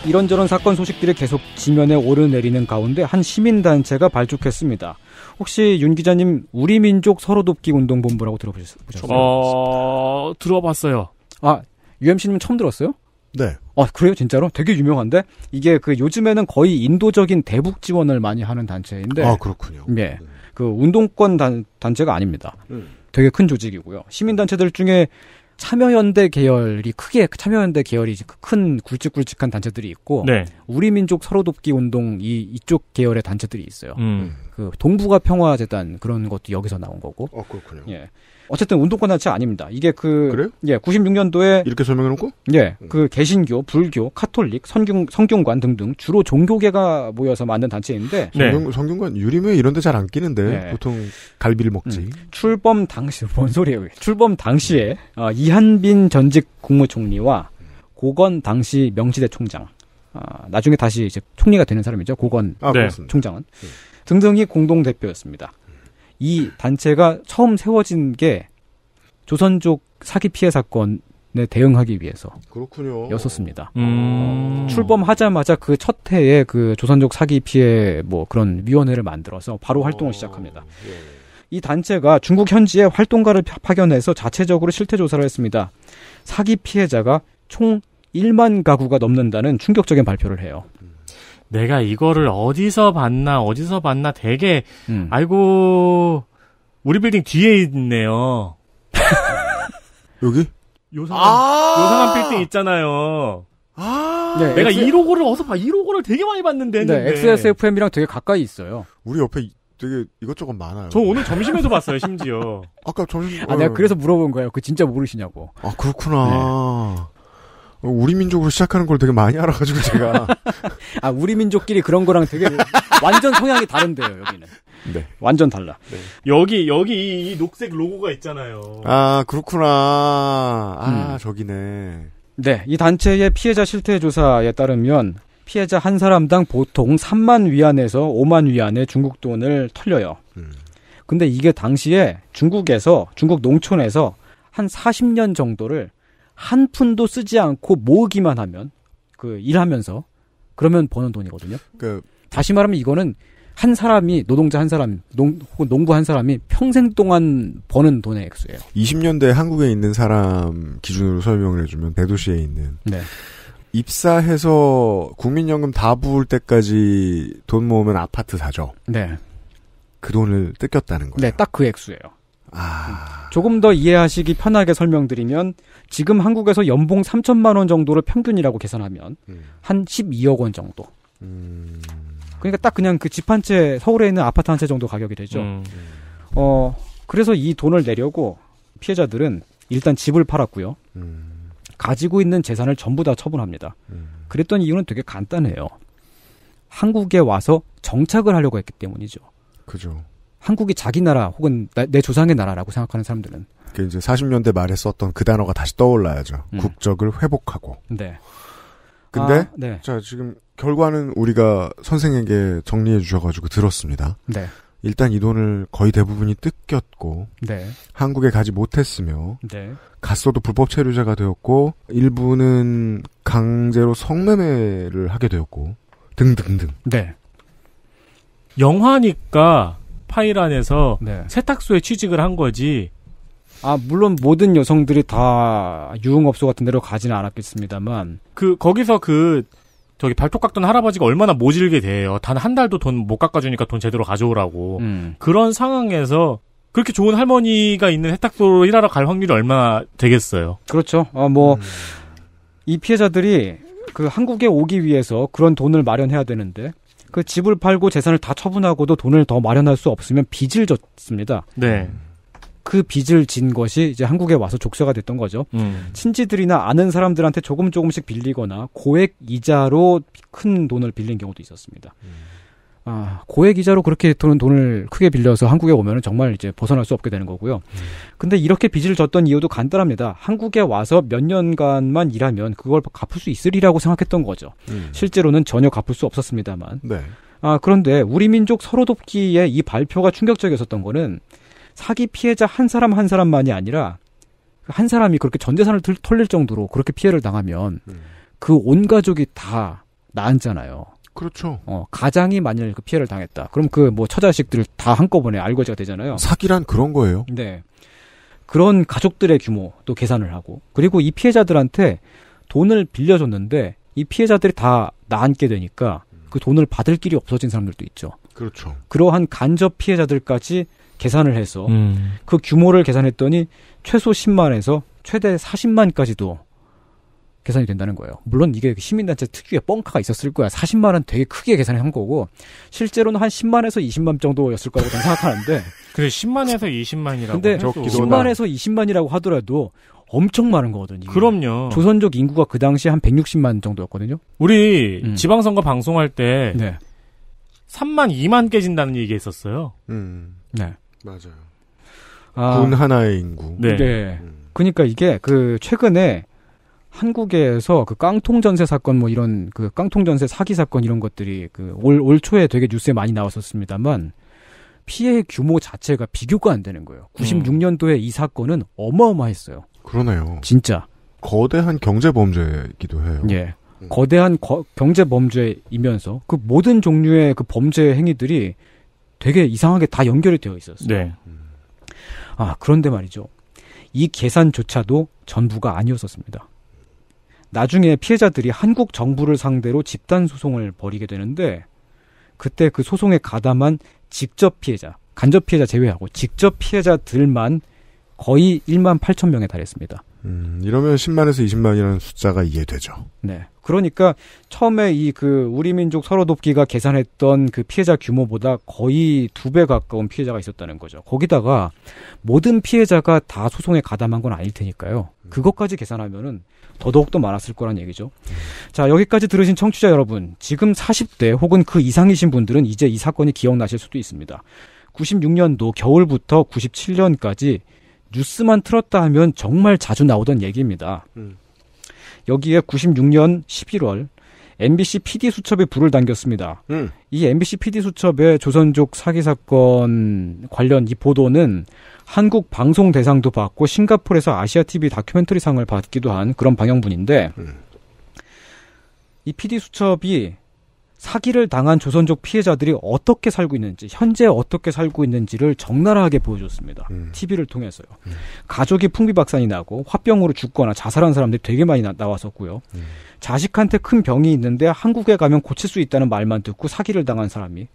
이런저런 사건 소식들이 계속 지면에 오르내리는 가운데 한 시민단체가 발족했습니다. 혹시 윤 기자님 우리 민족 서로돕기 운동본부라고 들어보셨어요? 어, 들어봤어요. 아, UMC님 처음 들었어요? 네. 아, 그래요? 진짜로? 되게 유명한데? 이게 그 요즘에는 거의 인도적인 대북 지원을 많이 하는 단체인데. 아, 그렇군요. 예. 네. 그 운동권 단, 단체가 아닙니다. 음. 되게 큰 조직이고요. 시민단체들 중에 참여연대 계열이 크게 참여연대 계열이 큰 굵직굵직한 단체들이 있고 네. 우리 민족 서로돕기 운동 이 이쪽 계열의 단체들이 있어요. 음. 그 동북아 평화 재단 그런 것도 여기서 나온 거고. 어 그렇군요. 예. 어쨌든 운동권 단체 아닙니다. 이게 그 그래요? 예, 96년도에 이렇게 설명해 놓고? 예. 그 개신교, 불교, 카톨릭, 성경 성경관 등등 주로 종교계가 모여서 만든 단체인데 네. 성경, 네. 성경관 유림회 이런 데 잘 안 끼는데 네. 보통 갈비를 음. 먹지. 음. 출범 당시 뭔 소리예요? 출범 당시에 어, 이한빈 전직 국무총리와 고건 당시 명시대 총장 아, 나중에 다시 이제 총리가 되는 사람이죠. 고건 아, 네. 총장은. 네. 등등이 공동 대표였습니다. 이 단체가 처음 세워진 게 조선족 사기 피해 사건에 대응하기 위해서 그렇군요. 였었습니다. 음. 어, 출범하자마자 그 첫 해에 그 조선족 사기 피해 뭐 그런 위원회를 만들어서 바로 활동을 어. 시작합니다. 예. 이 단체가 중국 현지에 활동가를 파견해서 자체적으로 실태 조사를 했습니다. 사기 피해자가 총 1만 가구가 넘는다는 충격적인 발표를 해요. 음. 내가 이거를 어디서 봤나 어디서 봤나 되게 음. 아이고 우리 빌딩 뒤에 있네요. 여기? 요상한 아~ 요상한 빌딩 있잖아요. 아~ 네, 내가 X... 이 로고를 어서 봐. 이 로고를 되게 많이 봤는데. 네, XSFM이랑 되게 가까이 있어요. 우리 옆에 되게 이것저것 많아요. 저 오늘 점심에도 봤어요, 심지어. 아까 점심. 아, 어... 내가 그래서 물어본 거예요. 그 진짜 모르시냐고. 아, 그렇구나. 네. 우리 민족으로 시작하는 걸 되게 많이 알아가지고 제가 아 우리 민족끼리 그런 거랑 되게 완전 성향이 다른데요 여기는 네 완전 달라 네. 여기 여기 이, 녹색 로고가 있잖아요 아 그렇구나 아 음. 저기네 네이 단체의 피해자 실태 조사에 따르면 피해자 한 사람당 보통 3만 위안에서 5만 위안의 중국 돈을 털려요 음. 근데 이게 당시에 중국에서 중국 농촌에서 한 40년 정도를 한 푼도 쓰지 않고 모으기만 하면 그 일하면서 그러면 버는 돈이거든요. 그 다시 말하면 이거는 한 사람이 노동자 한 사람 농, 혹은 농부 한 사람이 평생 동안 버는 돈의 액수예요. 20년대 한국에 있는 사람 기준으로 설명을 해주면 대도시에 있는 네. 입사해서 국민연금 다 부을 때까지 돈 모으면 아파트 사죠. 네. 그 돈을 뜯겼다는 거예요. 네, 딱 그 액수예요. 아... 조금 더 이해하시기 편하게 설명드리면 지금 한국에서 연봉 3천만 원 정도를 평균이라고 계산하면 음. 한 12억 원 정도. 음... 그러니까 딱 그냥 그 집 한 채 서울에 있는 아파트 한 채 정도 가격이 되죠. 음. 어 그래서 이 돈을 내려고 피해자들은 일단 집을 팔았고요. 음. 가지고 있는 재산을 전부 다 처분합니다. 음. 그랬던 이유는 되게 간단해요. 한국에 와서 정착을 하려고 했기 때문이죠. 그죠. 한국이 자기 나라 혹은 나, 내 조상의 나라라고 생각하는 사람들은 그 이제 40년대 말에 썼던 그 단어가 다시 떠올라야죠. 음. 국적을 회복하고. 네. 근데 아, 네. 자 지금 결과는 우리가 선생에게 정리해 주셔가지고 들었습니다. 네. 일단 이 돈을 거의 대부분이 뜯겼고 네. 한국에 가지 못했으며 네. 갔어도 불법 체류자가 되었고 일부는 강제로 성매매를 하게 되었고 등등등. 네. 영화니까 파일 안에서 네. 세탁소에 취직을 한 거지. 아 물론 모든 여성들이 다 유흥업소 같은 데로 가지는 않았겠습니다만 그 거기서 그 저기 발톱 깎던 할아버지가 얼마나 모질게 돼요. 단 한 달도 돈 못 깎아주니까 돈 제대로 가져오라고. 음. 그런 상황에서 그렇게 좋은 할머니가 있는 세탁소로 일하러 갈 확률이 얼마나 되겠어요? 그렇죠. 아, 뭐, 음. 이 피해자들이 그 한국에 오기 위해서 그런 돈을 마련해야 되는데, 그 집을 팔고 재산을 다 처분하고도 돈을 더 마련할 수 없으면 빚을 졌습니다. 네. 그 빚을 진 것이 이제 한국에 와서 족쇄가 됐던 거죠. 음. 친지들이나 아는 사람들한테 조금 조금씩 빌리거나 고액 이자로 큰 돈을 빌린 경우도 있었습니다. 음. 아, 고액 이자로 그렇게 도는 돈을 크게 빌려서 한국에 오면 정말 이제 벗어날 수 없게 되는 거고요. 음. 근데 이렇게 빚을 졌던 이유도 간단합니다. 한국에 와서 몇 년간만 일하면 그걸 갚을 수 있으리라고 생각했던 거죠. 음. 실제로는 전혀 갚을 수 없었습니다만. 네. 아, 그런데 우리 민족 서로 돕기에 이 발표가 충격적이었었던 거는 사기 피해자 한 사람 한 사람만이 아니라 한 사람이 그렇게 전 재산을 털릴 정도로 그렇게 피해를 당하면 음. 그온 가족이 다 나앉잖아요. 그렇죠. 어, 가장이 만일 그 피해를 당했다. 그럼 그 뭐 처자식들 다 한꺼번에 알거지가 되잖아요. 사기란 그런 거예요. 네. 그런 가족들의 규모도 계산을 하고 그리고 이 피해자들한테 돈을 빌려줬는데 이 피해자들이 다 나앉게 되니까 그 돈을 받을 길이 없어진 사람들도 있죠. 그렇죠. 그러한 간접 피해자들까지 계산을 해서 음. 그 규모를 계산했더니 최소 10만에서 최대 40만까지도 계산이 된다는 거예요. 물론 이게 그 시민단체 특유의 뻥카가 있었을 거야. 40만 원 되게 크게 계산한 을 거고 실제로는 한 10만에서 20만 정도였을 거라고 저는 생각하는데. 그래 10만에서 20만이라고. 근데 10만에서 20만이라고 하더라도 엄청 많은 거거든요. 그럼요. 조선족 인구가 그 당시에 한 160만 정도였거든요. 우리 음. 지방선거 방송할 때 네. 3만 2만 깨진다는 얘기 했었어요. 음. 네. 맞아요. 아, 군 하나의 인구. 네. 네. 음. 그러니까 이게 그 최근에 한국에서 그 깡통 전세 사건 뭐 이런 그 깡통 전세 사기 사건 이런 것들이 그올올 초에 되게 뉴스에 많이 나왔었습니다만 피해 규모 자체가 비교가 안 되는 거예요. 96년도에 음. 이 사건은 어마어마했어요. 그러네요. 진짜 거대한 경제 범죄이기도 해요. 예. 음. 거대한 거, 경제 범죄이면서 그 모든 종류의 그 범죄 행위들이 되게 이상하게 다 연결이 되어 있었어요. 네. 아, 그런데 말이죠. 이 계산조차도 전부가 아니었었습니다. 나중에 피해자들이 한국 정부를 상대로 집단 소송을 벌이게 되는데 그때 그 소송에 가담한 직접 피해자, 간접 피해자 제외하고 직접 피해자들만 거의 1만 8천 명에 달했습니다. 음, 이러면 10만에서 20만이라는 숫자가 이해되죠. 네. 그러니까 처음에 이 그 우리 민족 서로 돕기가 계산했던 그 피해자 규모보다 거의 두 배 가까운 피해자가 있었다는 거죠. 거기다가 모든 피해자가 다 소송에 가담한 건 아닐 테니까요. 음. 그것까지 계산하면은 더더욱 더 많았을 거란 얘기죠. 자, 여기까지 들으신 청취자 여러분, 지금 40대 혹은 그 이상이신 분들은 이제 이 사건이 기억나실 수도 있습니다. 96년도 겨울부터 97년까지 뉴스만 틀었다 하면 정말 자주 나오던 얘기입니다. 음. 여기에 96년 11월 MBC PD 수첩에 불을 당겼습니다. 음. 이 MBC PD 수첩에 조선족 사기 사건 관련 이 보도는 한국 방송 대상도 받고 싱가포르에서 아시아 TV 다큐멘터리 상을 받기도 한 그런 방영분인데 음. 이 PD 수첩이 사기를 당한 조선족 피해자들이 어떻게 살고 있는지, 현재 어떻게 살고 있는지를 적나라하게 보여줬습니다. 음. TV를 통해서요. 음. 가족이 풍비박산이 나고 화병으로 죽거나 자살한 사람들이 되게 많이 나, 왔었고요 음. 자식한테 큰 병이 있는데 한국에 가면 고칠 수 있다는 말만 듣고 사기를 당한 사람이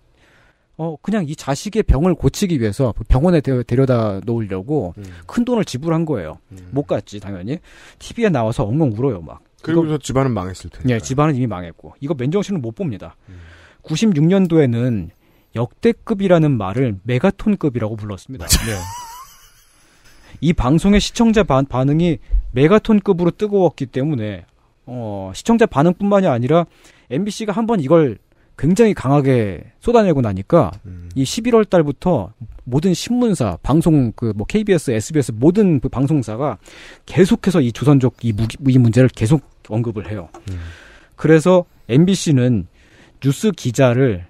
어 그냥 이 자식의 병을 고치기 위해서 병원에 데, 데려다 놓으려고 음. 큰 돈을 지불한 거예요. 음. 못 갔지 당연히. TV에 나와서 엉엉 울어요 막. 그리고 이거, 집안은 망했을 텐데. 예, 집안은 이미 망했고 이거 맨정신을 못 봅니다. 음. 96년도에는 역대급이라는 말을 메가톤급이라고 불렀습니다. 네. 이 방송의 시청자 반, 응이 메가톤급으로 뜨거웠기 때문에 어, 시청자 반응뿐만이 아니라 MBC가 한번 이걸 굉장히 강하게 쏟아내고 나니까 음. 이 11월 달부터 모든 신문사, 방송 그 뭐 KBS, SBS 모든 그 방송사가 계속해서 이 조선족 이, 무기, 이 문제를 계속 언급을 해요. 음. 그래서 MBC는 뉴스 기자를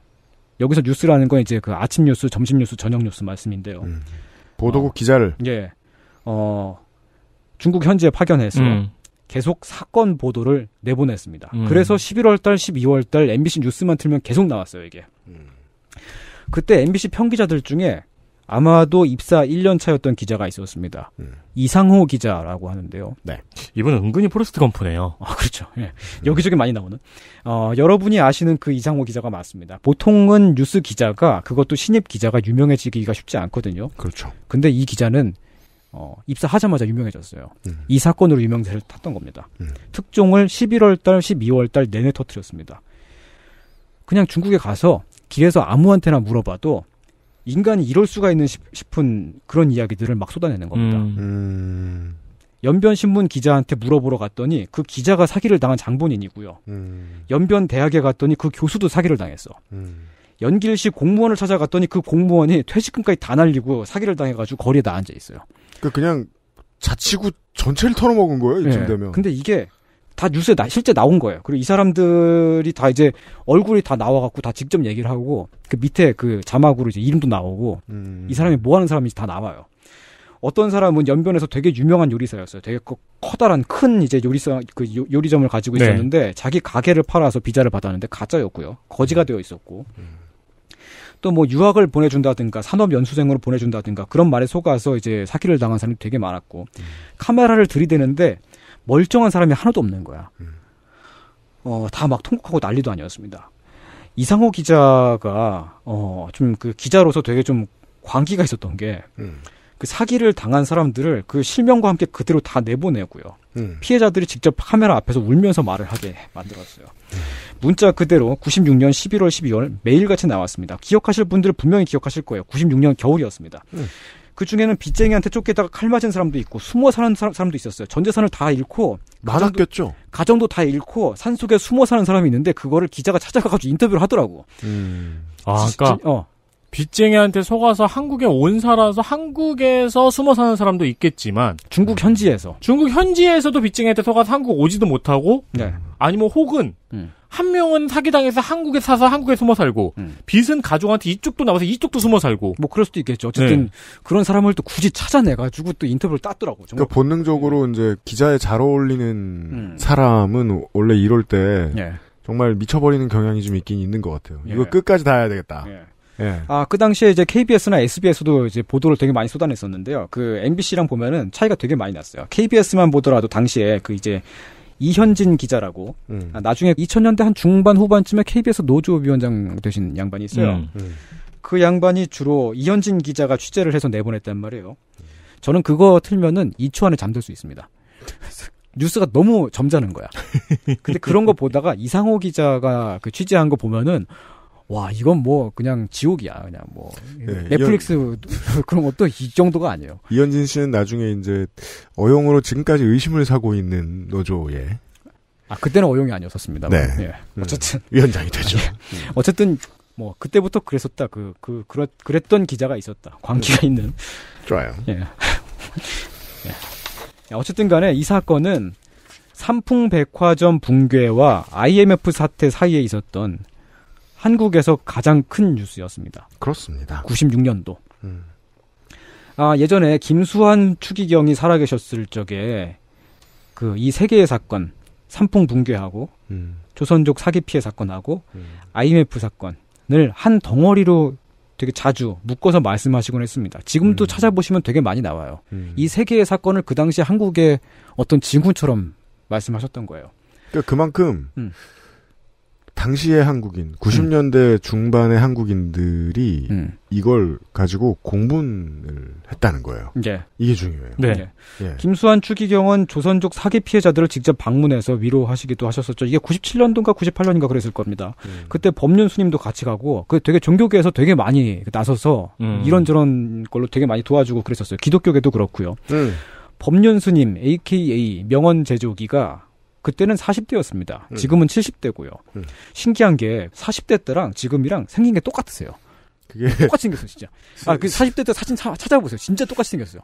여기서 뉴스라는 건 이제 그 아침 뉴스, 점심 뉴스, 저녁 뉴스 말씀인데요. 음. 보도국 어, 기자를 예. 어 중국 현지에 파견해서 음. 계속 사건 보도를 내보냈습니다. 음. 그래서 11월 달, 12월 달 MBC 뉴스만 틀면 계속 나왔어요, 이게. 음. 그때 MBC 평기자들 중에 아마도 입사 1년 차였던 기자가 있었습니다. 음. 이상호 기자라고 하는데요. 네. 이분은 은근히 포레스트 검프네요. 아, 그렇죠. 예. 여기저기 많이 나오는. 어, 여러분이 아시는 그 이상호 기자가 맞습니다. 보통은 뉴스 기자가 그것도 신입 기자가 유명해지기가 쉽지 않거든요. 그렇죠. 근데 이 기자는 어, 입사하자마자 유명해졌어요. 음. 이 사건으로 유명세를 탔던 겁니다. 음. 특종을 11월달, 12월달 내내 터트렸습니다 그냥 중국에 가서 길에서 아무한테나 물어봐도 인간이 이럴 수가 있는 싶, 은 그런 이야기들을 막 쏟아내는 겁니다. 음. 음. 연변 신문 기자한테 물어보러 갔더니 그 기자가 사기를 당한 장본인이고요. 음. 연변 대학에 갔더니 그 교수도 사기를 당했어. 음. 연길시 공무원을 찾아갔더니 그 공무원이 퇴직금까지 다 날리고 사기를 당해가지고 거리에 나 앉아 있어요. 그 그냥 자치구 전체를 털어먹은 거예요 이쯤 네. 되면. 근데 이게 다 뉴스에 나, 실제 나온 거예요. 그리고 이 사람들이 다 이제 얼굴이 다 나와갖고 다 직접 얘기를 하고 그 밑에 그 자막으로 이제 이름도 나오고 음. 이 사람이 뭐 하는 사람인지 다 나와요. 어떤 사람은 연변에서 되게 유명한 요리사였어요. 되게 커다란 큰 이제 요리사 그 요, 리점을 가지고 네. 있었는데 네. 자기 가게를 팔아서 비자를 받았는데 가짜였고요. 거지가 음. 되어 있었고 음. 또뭐 유학을 보내준다든가 산업 연수생으로 보내준다든가 그런 말에 속아서 이제 사기를 당한 사람이 되게 많았고 음. 카메라를 들이대는데 멀쩡한 사람이 하나도 없는 거야. 음. 어, 다 막 통곡하고 난리도 아니었습니다. 이상호 기자가 어, 좀 그 기자로서 되게 좀 광기가 있었던 게그 음. 그 사기를 당한 사람들을 그 실명과 함께 그대로 다 내보내고요. 음. 피해자들이 직접 카메라 앞에서 울면서 말을 하게 만들었어요. 문자 그대로 96년 11월 12월 매일같이 나왔습니다. 기억하실 분들 분명히 기억하실 거예요. 96년 겨울이었습니다. 음. 그 중에는 빚쟁이한테 쫓기다가 칼 맞은 사람도 있고 숨어 사는 사람, 도 있었어요. 전 재산을 다 잃고 맞았겠죠. 그 가정도, 가정도 다 잃고 산 속에 숨어 사는 사람이 있는데 그거를 기자가 찾아가가지고 인터뷰를 하더라고. 음. 아, 그러니까 어. 빚쟁이한테 속아서 한국에 온사람에서 한국에서 숨어 사는 사람도 있겠지만 중국 음. 현지에서 중국 현지에서도 빚쟁이한테 속아서 한국 오지도 못하고 네. 아니면 혹은 음. 한 명은 사기당해서 한국에 사서 한국에 숨어 살고 음. 빚은 가족한테 이쪽도 나와서 이쪽도 숨어 살고 뭐 그럴 수도 있겠죠 어쨌든 네. 그런 사람을 또 굳이 찾아내가지고 또 인터뷰를 땄더라고 정말. 그러니까 본능적으로 네. 이제 기자에 잘 어울리는 음. 사람은 원래 이럴 때 네. 정말 미쳐버리는 경향이 좀 있긴 있는 것 같아요 이거 예. 끝까지 다 해야 되겠다 예. 예. 아, 그 당시에 이제 KBS나 SBS도 이제 보도를 되게 많이 쏟아냈었는데요. 그 MBC랑 보면은 차이가 되게 많이 났어요. KBS만 보더라도 당시에 그 이제 이현진 기자라고 음. 아, 나중에 2000년대 한 중반 후반쯤에 KBS 노조 위원장 되신 양반이 있어요. 음, 음. 그 양반이 주로 이현진 기자가 취재를 해서 내보냈단 말이에요. 저는 그거 틀면은 2초 안에 잠들 수 있습니다. 뉴스가 너무 점잖은 거야. 근데 그런 거 보다가 이상호 기자가 그 취재한 거 보면은 와 이건 뭐 그냥 지옥이야 그냥 뭐 네, 넷플릭스 이현... 그런 것도 이 정도가 아니에요. 이현진 씨는 나중에 이제 어용으로 지금까지 의심을 사고 있는 노조에 아 그때는 어용이 아니었었습니다. 네, 네. 음. 어쨌든 음, 위원장이 되죠. 예. 음. 어쨌든 뭐 그때부터 그랬었다 그 그 그, 그, 랬던 기자가 있었다 광기가 음. 있는 좋아요. 예. 예. 어쨌든간에 이 사건은 삼풍백화점 붕괴와 IMF 사태 사이에 있었던 한국에서 가장 큰 뉴스였습니다. 그렇습니다. 96년도. 음. 아, 예전에 김수환 추기경이 살아계셨을 적에 그 이세계의 사건, 삼풍 붕괴하고 음. 조선족 사기 피해 사건하고 음. IMF 사건을 한 덩어리로 되게 자주 묶어서 말씀하시곤 했습니다. 지금도 음. 찾아보시면 되게 많이 나와요. 음. 이세 계의 사건을 그 당시 한국의 어떤 징구처럼 말씀하셨던 거예요. 그러니까 그만큼 음. 당시의 한국인, 90년대 음. 중반의 한국인들이 음. 이걸 가지고 공분을 했다는 거예요. 네. 이게 중요해요. 네. 네. 예. 김수환 추기경은 조선족 사기 피해자들을 직접 방문해서 위로하시기도 하셨었죠. 이게 97년도인가 98년인가 그랬을 겁니다. 음. 그때 법륜 스님도 같이 가고 그 되게 종교계에서 되게 많이 나서서 음. 이런저런 걸로 되게 많이 도와주고 그랬었어요. 기독교계도 그렇고요. 음. 법륜 스님, AKA 명언 제조기가 그때는 40대였습니다. 음. 지금은 음. 70대고요. 음. 신기한 게 40대 때랑 지금이랑 생긴 게 똑같으세요. 그게 똑같이 생겼어 진짜. 아그 40대 때 사진 차, 찾아보세요. 진짜 똑같이 생겼어요.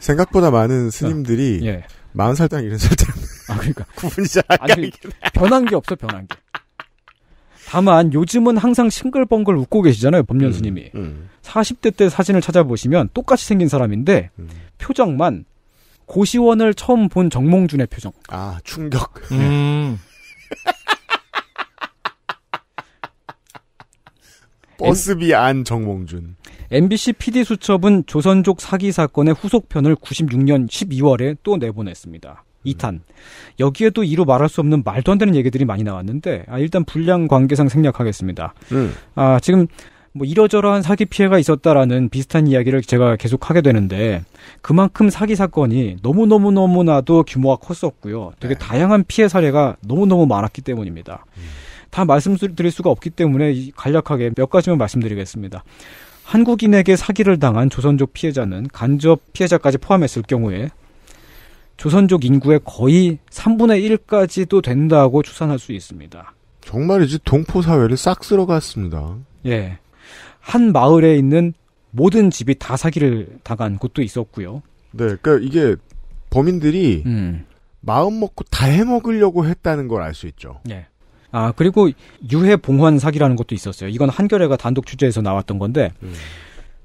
생각보다 많은 스님들이 어. 예. 40살 때랑 70살 때랑 아 그러니까 구분이 잘안 가 변한 게 없어 변한 게. 다만 요즘은 항상 싱글벙글 웃고 계시잖아요 법륜 음, 스님이. 음, 음. 40대 때 사진을 찾아보시면 똑같이 생긴 사람인데 음. 표정만 고시원을 처음 본 정몽준의 표정. 아, 충격. 음. 네. 버스비 안 정몽준. MBC PD 수첩은 조선족 사기 사건의 후속편을 96년 12월에 또 내보냈습니다. 2탄. 여기에도 이루 말할 수 없는 말도 안 되는 얘기들이 많이 나왔는데, 아, 일단 분량 관계상 생략하겠습니다. 음. 아, 지금 뭐 이러저러한 사기 피해가 있었다라는 비슷한 이야기를 제가 계속 하게 되는데 그만큼 사기 사건이 너무너무 너무나도 규모가 컸었고요. 되게 네. 다양한 피해 사례가 너무너무 많았기 때문입니다. 음. 다 말씀드릴 수가 없기 때문에 간략하게 몇 가지만 말씀드리겠습니다. 한국인에게 사기를 당한 조선족 피해자는 간접 피해자까지 포함했을 경우에 조선족 인구의 거의 3분의 1까지도 된다고 추산할 수 있습니다. 정말이지 동포 사회를 싹 쓸어갔습니다. 예. 한 마을에 있는 모든 집이 다 사기를 당한 곳도 있었고요. 네, 그러니까 이게 범인들이 음. 마음 먹고 다 해먹으려고 했다는 걸 알 수 있죠. 네. 아 그리고 유해 봉환 사기라는 것도 있었어요. 이건 한겨레가 단독 취재에서 나왔던 건데 음.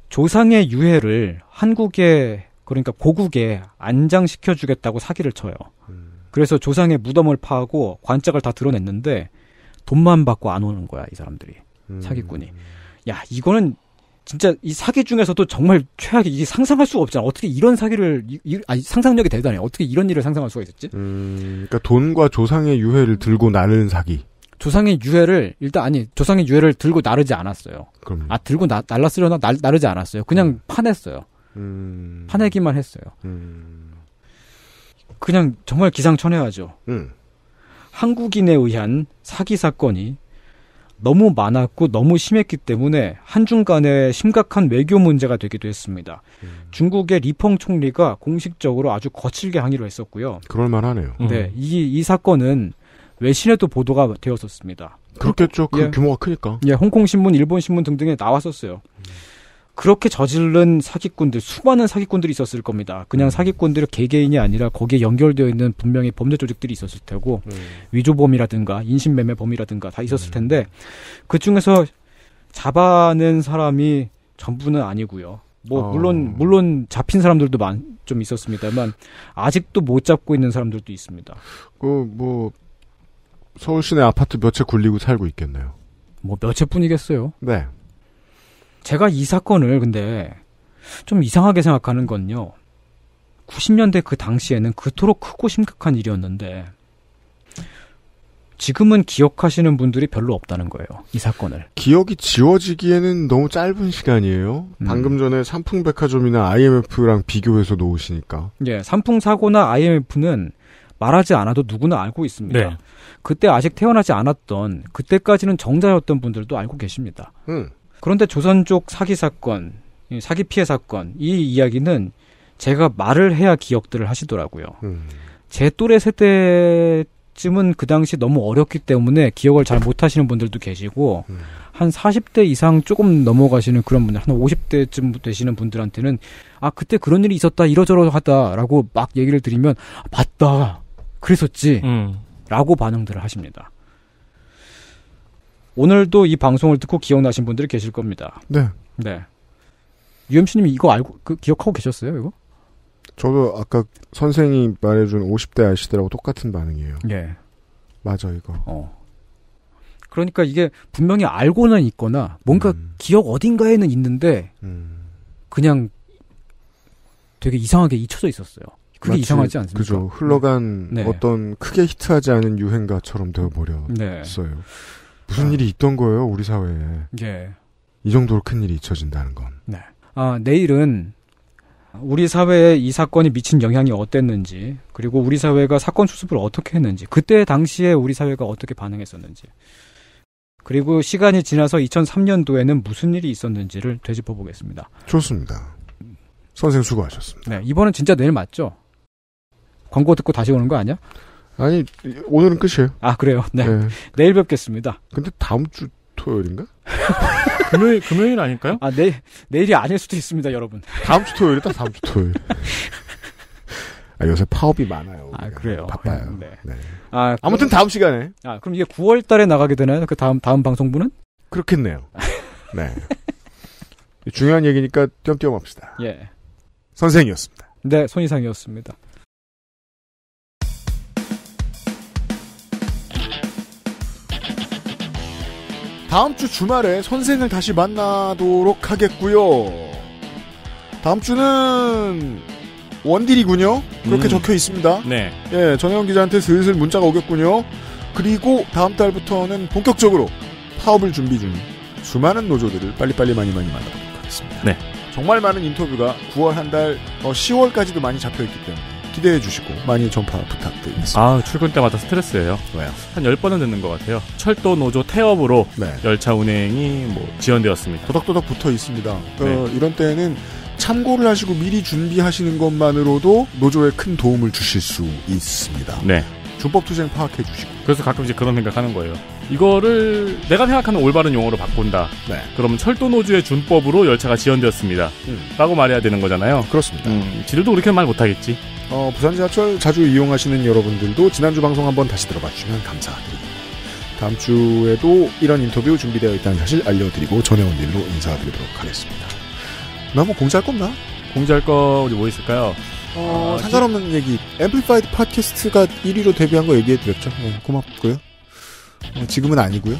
조상의 유해를 한국에 그러니까 고국에 안장시켜 주겠다고 사기를 쳐요. 음. 그래서 조상의 무덤을 파고 관짝을 다 드러냈는데 돈만 받고 안 오는 거야 이 사람들이 음. 사기꾼이. 야 이거는 진짜 이 사기 중에서도 정말 최악이 이게 상상할 수가 없잖아. 어떻게 이런 사기를 이, 이, 아니 상상력이 대단해. 어떻게 이런 일을 상상할 수가 있었지? 음, 그러니까 돈과 조상의 유해를 들고 나르는 사기. 조상의 유해를 일단 아니 조상의 유해를 들고 나르지 않았어요. 그럼. 아 들고 나, 날랐으려나 날, 나르지 않았어요. 그냥 음. 파냈어요. 음. 파내기만 했어요. 음. 그냥 정말 기상천외하죠. 음. 한국인에 의한 사기 사건이 너무 많았고 너무 심했기 때문에 한중간의 심각한 외교 문제가 되기도 했습니다. 음. 중국의 리펑 총리가 공식적으로 아주 거칠게 항의를 했었고요. 그럴 만하네요. 네, 음. 이, 이 사건은 외신에도 보도가 되었었습니다. 그렇겠죠. 그 예. 규모가 크니까. 예, 홍콩 신문, 일본 신문 등등에 나왔었어요. 그렇게 저지른 사기꾼들 수많은 사기꾼들이 있었을 겁니다. 그냥 음. 사기꾼들이 개개인이 아니라 거기에 연결되어 있는 분명히 범죄 조직들이 있었을 테고 음. 위조범이라든가 인신매매범이라든가 다 있었을 음. 텐데 그 중에서 잡아낸 사람이 전부는 아니고요. 뭐 아. 물론 물론 잡힌 사람들도 많, 좀 있었습니다만 아직도 못 잡고 있는 사람들도 있습니다. 그 뭐 서울 시내 아파트 몇 채 굴리고 살고 있겠네요. 뭐 몇 채뿐이겠어요. 네. 제가 이 사건을 근데 좀 이상하게 생각하는 건요. 90년대 그 당시에는 그토록 크고 심각한 일이었는데 지금은 기억하시는 분들이 별로 없다는 거예요. 이 사건을. 기억이 지워지기에는 너무 짧은 시간이에요. 음. 방금 전에 삼풍백화점이나 IMF랑 비교해서 놓으시니까. 예, 삼풍사고나 IMF는 말하지 않아도 누구나 알고 있습니다. 네. 그때 아직 태어나지 않았던, 그때까지는 정자였던 분들도 알고 계십니다. 음. 그런데 조선 쪽 사기 사건, 사기 피해 사건 이 이야기는 제가 말을 해야 기억들을 하시더라고요. 음. 제 또래 세대쯤은 그 당시 너무 어렸기 때문에 기억을 잘 못하시는 분들도 계시고 음. 한 40대 이상 조금 넘어가시는 그런 분들, 한 50대쯤 되시는 분들한테는 아 그때 그런 일이 있었다 이러저러하다라고 막 얘기를 드리면 아, 맞다 그랬었지라고 음. 반응들을 하십니다. 오늘도 이 방송을 듣고 기억나신 분들이 계실 겁니다. 네. 네. UMC님이 이거 알고 그, 기억하고 계셨어요? 이거? 저도 아까 선생이 말해준 50대 아시더라고 똑같은 반응이에요. 예. 맞아 이거. 어. 그러니까 이게 분명히 알고는 있거나 뭔가 음. 기억 어딘가에는 있는데 음. 그냥 되게 이상하게 잊혀져 있었어요. 그게 이상하지 않습니까? 그죠. 흘러간 네. 네. 어떤 크게 히트하지 않은 유행가처럼 되어버렸어요. 네. 무슨 아. 일이 있던 거예요, 우리 사회에. 예. 이 정도로 큰 일이 잊혀진다는 건. 네. 아, 내일은 우리 사회에 이 사건이 미친 영향이 어땠는지, 그리고 우리 사회가 사건 수습을 어떻게 했는지, 그때 당시에 우리 사회가 어떻게 반응했었는지, 그리고 시간이 지나서 2003년도에는 무슨 일이 있었는지를 되짚어 보겠습니다. 좋습니다. 선생 수고하셨습니다. 네, 이번은 진짜 내일 맞죠? 광고 듣고 다시 오는 거 아니야? 아니 오늘은 끝이에요. 아 그래요. 네. 네. 내일 뵙겠습니다. 근데 다음 주 토요일인가? 금요일 금요일 아닐까요? 아 내일 네, 내일이 아닐 수도 있습니다, 여러분. 다음 주 토요일이다. 다음 주 토요일. 아, 요새 파업이 많아요. 아, 그래요. 바빠요. 네. 네. 아, 아무튼 다음 시간에. 아, 그럼 이게 9월 달에 나가게 되나그 다음, 다음 방송분은? 그렇겠네요. 네. 중요한 얘기니까 띄엄띄엄 합시다. 예. 선생이었습니다. 네, 손이상이었습니다. 다음 주 주말에 선생을 다시 만나도록 하겠고요. 다음 주는 원딜이군요. 그렇게 음. 적혀 있습니다. 네. 예, 전혜원 기자한테 슬슬 문자가 오겠군요. 그리고 다음 달부터는 본격적으로 파업을 준비 중인 수많은 노조들을 빨리빨리 많이 많이 만나보도록 하겠습니다. 네. 정말 많은 인터뷰가 9월 한 달, 어, 10월까지도 많이 잡혀있기 때문에 기대해 주시고 많이 전파 부탁드립니다 아, 출근 때마다 스트레스예요. 왜요? 한 10번은 듣는 것 같아요. 철도 노조 태업으로 네. 열차 운행이 뭐 지연되었습니다. 도닥도닥 붙어 있습니다. 그 네. 이런 때에는 참고를 하시고 미리 준비하시는 것만으로도 노조에 큰 도움을 주실 수 있습니다. 네. 준법 투쟁 파악해 주시고. 그래서 가끔씩 그런 생각하는 거예요. 이거를 내가 생각하는 올바른 용어로 바꾼다. 네. 그럼 철도노조의 준법으로 열차가 지연되었습니다. 음. 라고 말해야 되는 거잖아요. 그렇습니다. 음, 지들도 그렇게 말 못하겠지. 어, 부산 지하철 자주 이용하시는 여러분들도 지난주 방송 한번 다시 들어봐 주시면 감사드립니다. 다음 주에도 이런 인터뷰 준비되어 있다는 사실 알려드리고 전해온 일로 인사드리도록 하겠습니다. 나 뭐 공지할 거 없나? 공지할 거 어디 뭐 있을까요? 어, 어, 상관없는 지... 얘기. 앰플리파이드 팟캐스트가 1위로 데뷔한 거 얘기해드렸죠. 네, 고맙고요. 어, 지금은 아니고요.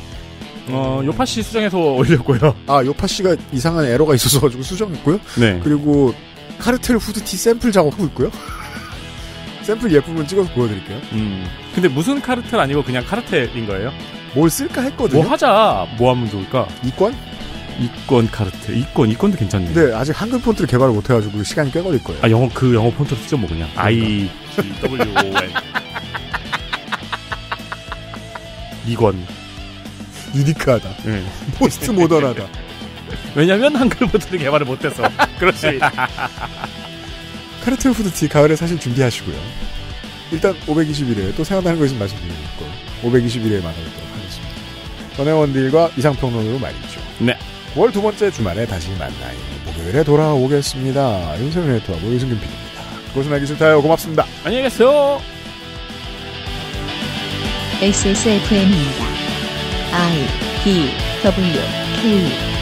어, 요파 씨 수정해서 올렸고요. 아, 요파 씨가 이상한 에러가 있어서 가지고 수정했고요. 네. 그리고 카르텔 후드티 샘플 작업하고 있고요. 샘플 예쁘면 찍어서 보여드릴게요. 음. 근데 무슨 카르텔 아니고 그냥 카르텔인 거예요? 뭘 쓸까 했거든요. 뭐 하자. 뭐 하면 좋을까? 이권? 이권 카르텔. 이권, 이권도 괜찮네요. 네, 아직 한글 폰트를 개발을 못해가지고 시간이 꽤 걸릴 거예요. 아, 영어, 그 영어 폰트를 쓰죠, 뭐 그냥. 그러니까. I, G, W, O, N. 미건. 유니크하다. 음. 포스트 모던하다. 왜냐면 한글 모드를 개발을 못해서. 그렇지. 카르트 후드티 가을에 사실 준비하시고요. 일단 521회 또 생각나는 거 있으면 말씀드리고 521회에 만나도록 하겠습니다. 전혜원들과 이상평론으로 말이죠. 네. 9월 두 번째 주말에 다시 만나요. 목요일에 돌아오겠습니다. 윤세민 헤터하고 유승균 PD입니다. 그것은 하기 싫다요. 고맙습니다. 안녕히 계세요. XSFM입니다. I D W K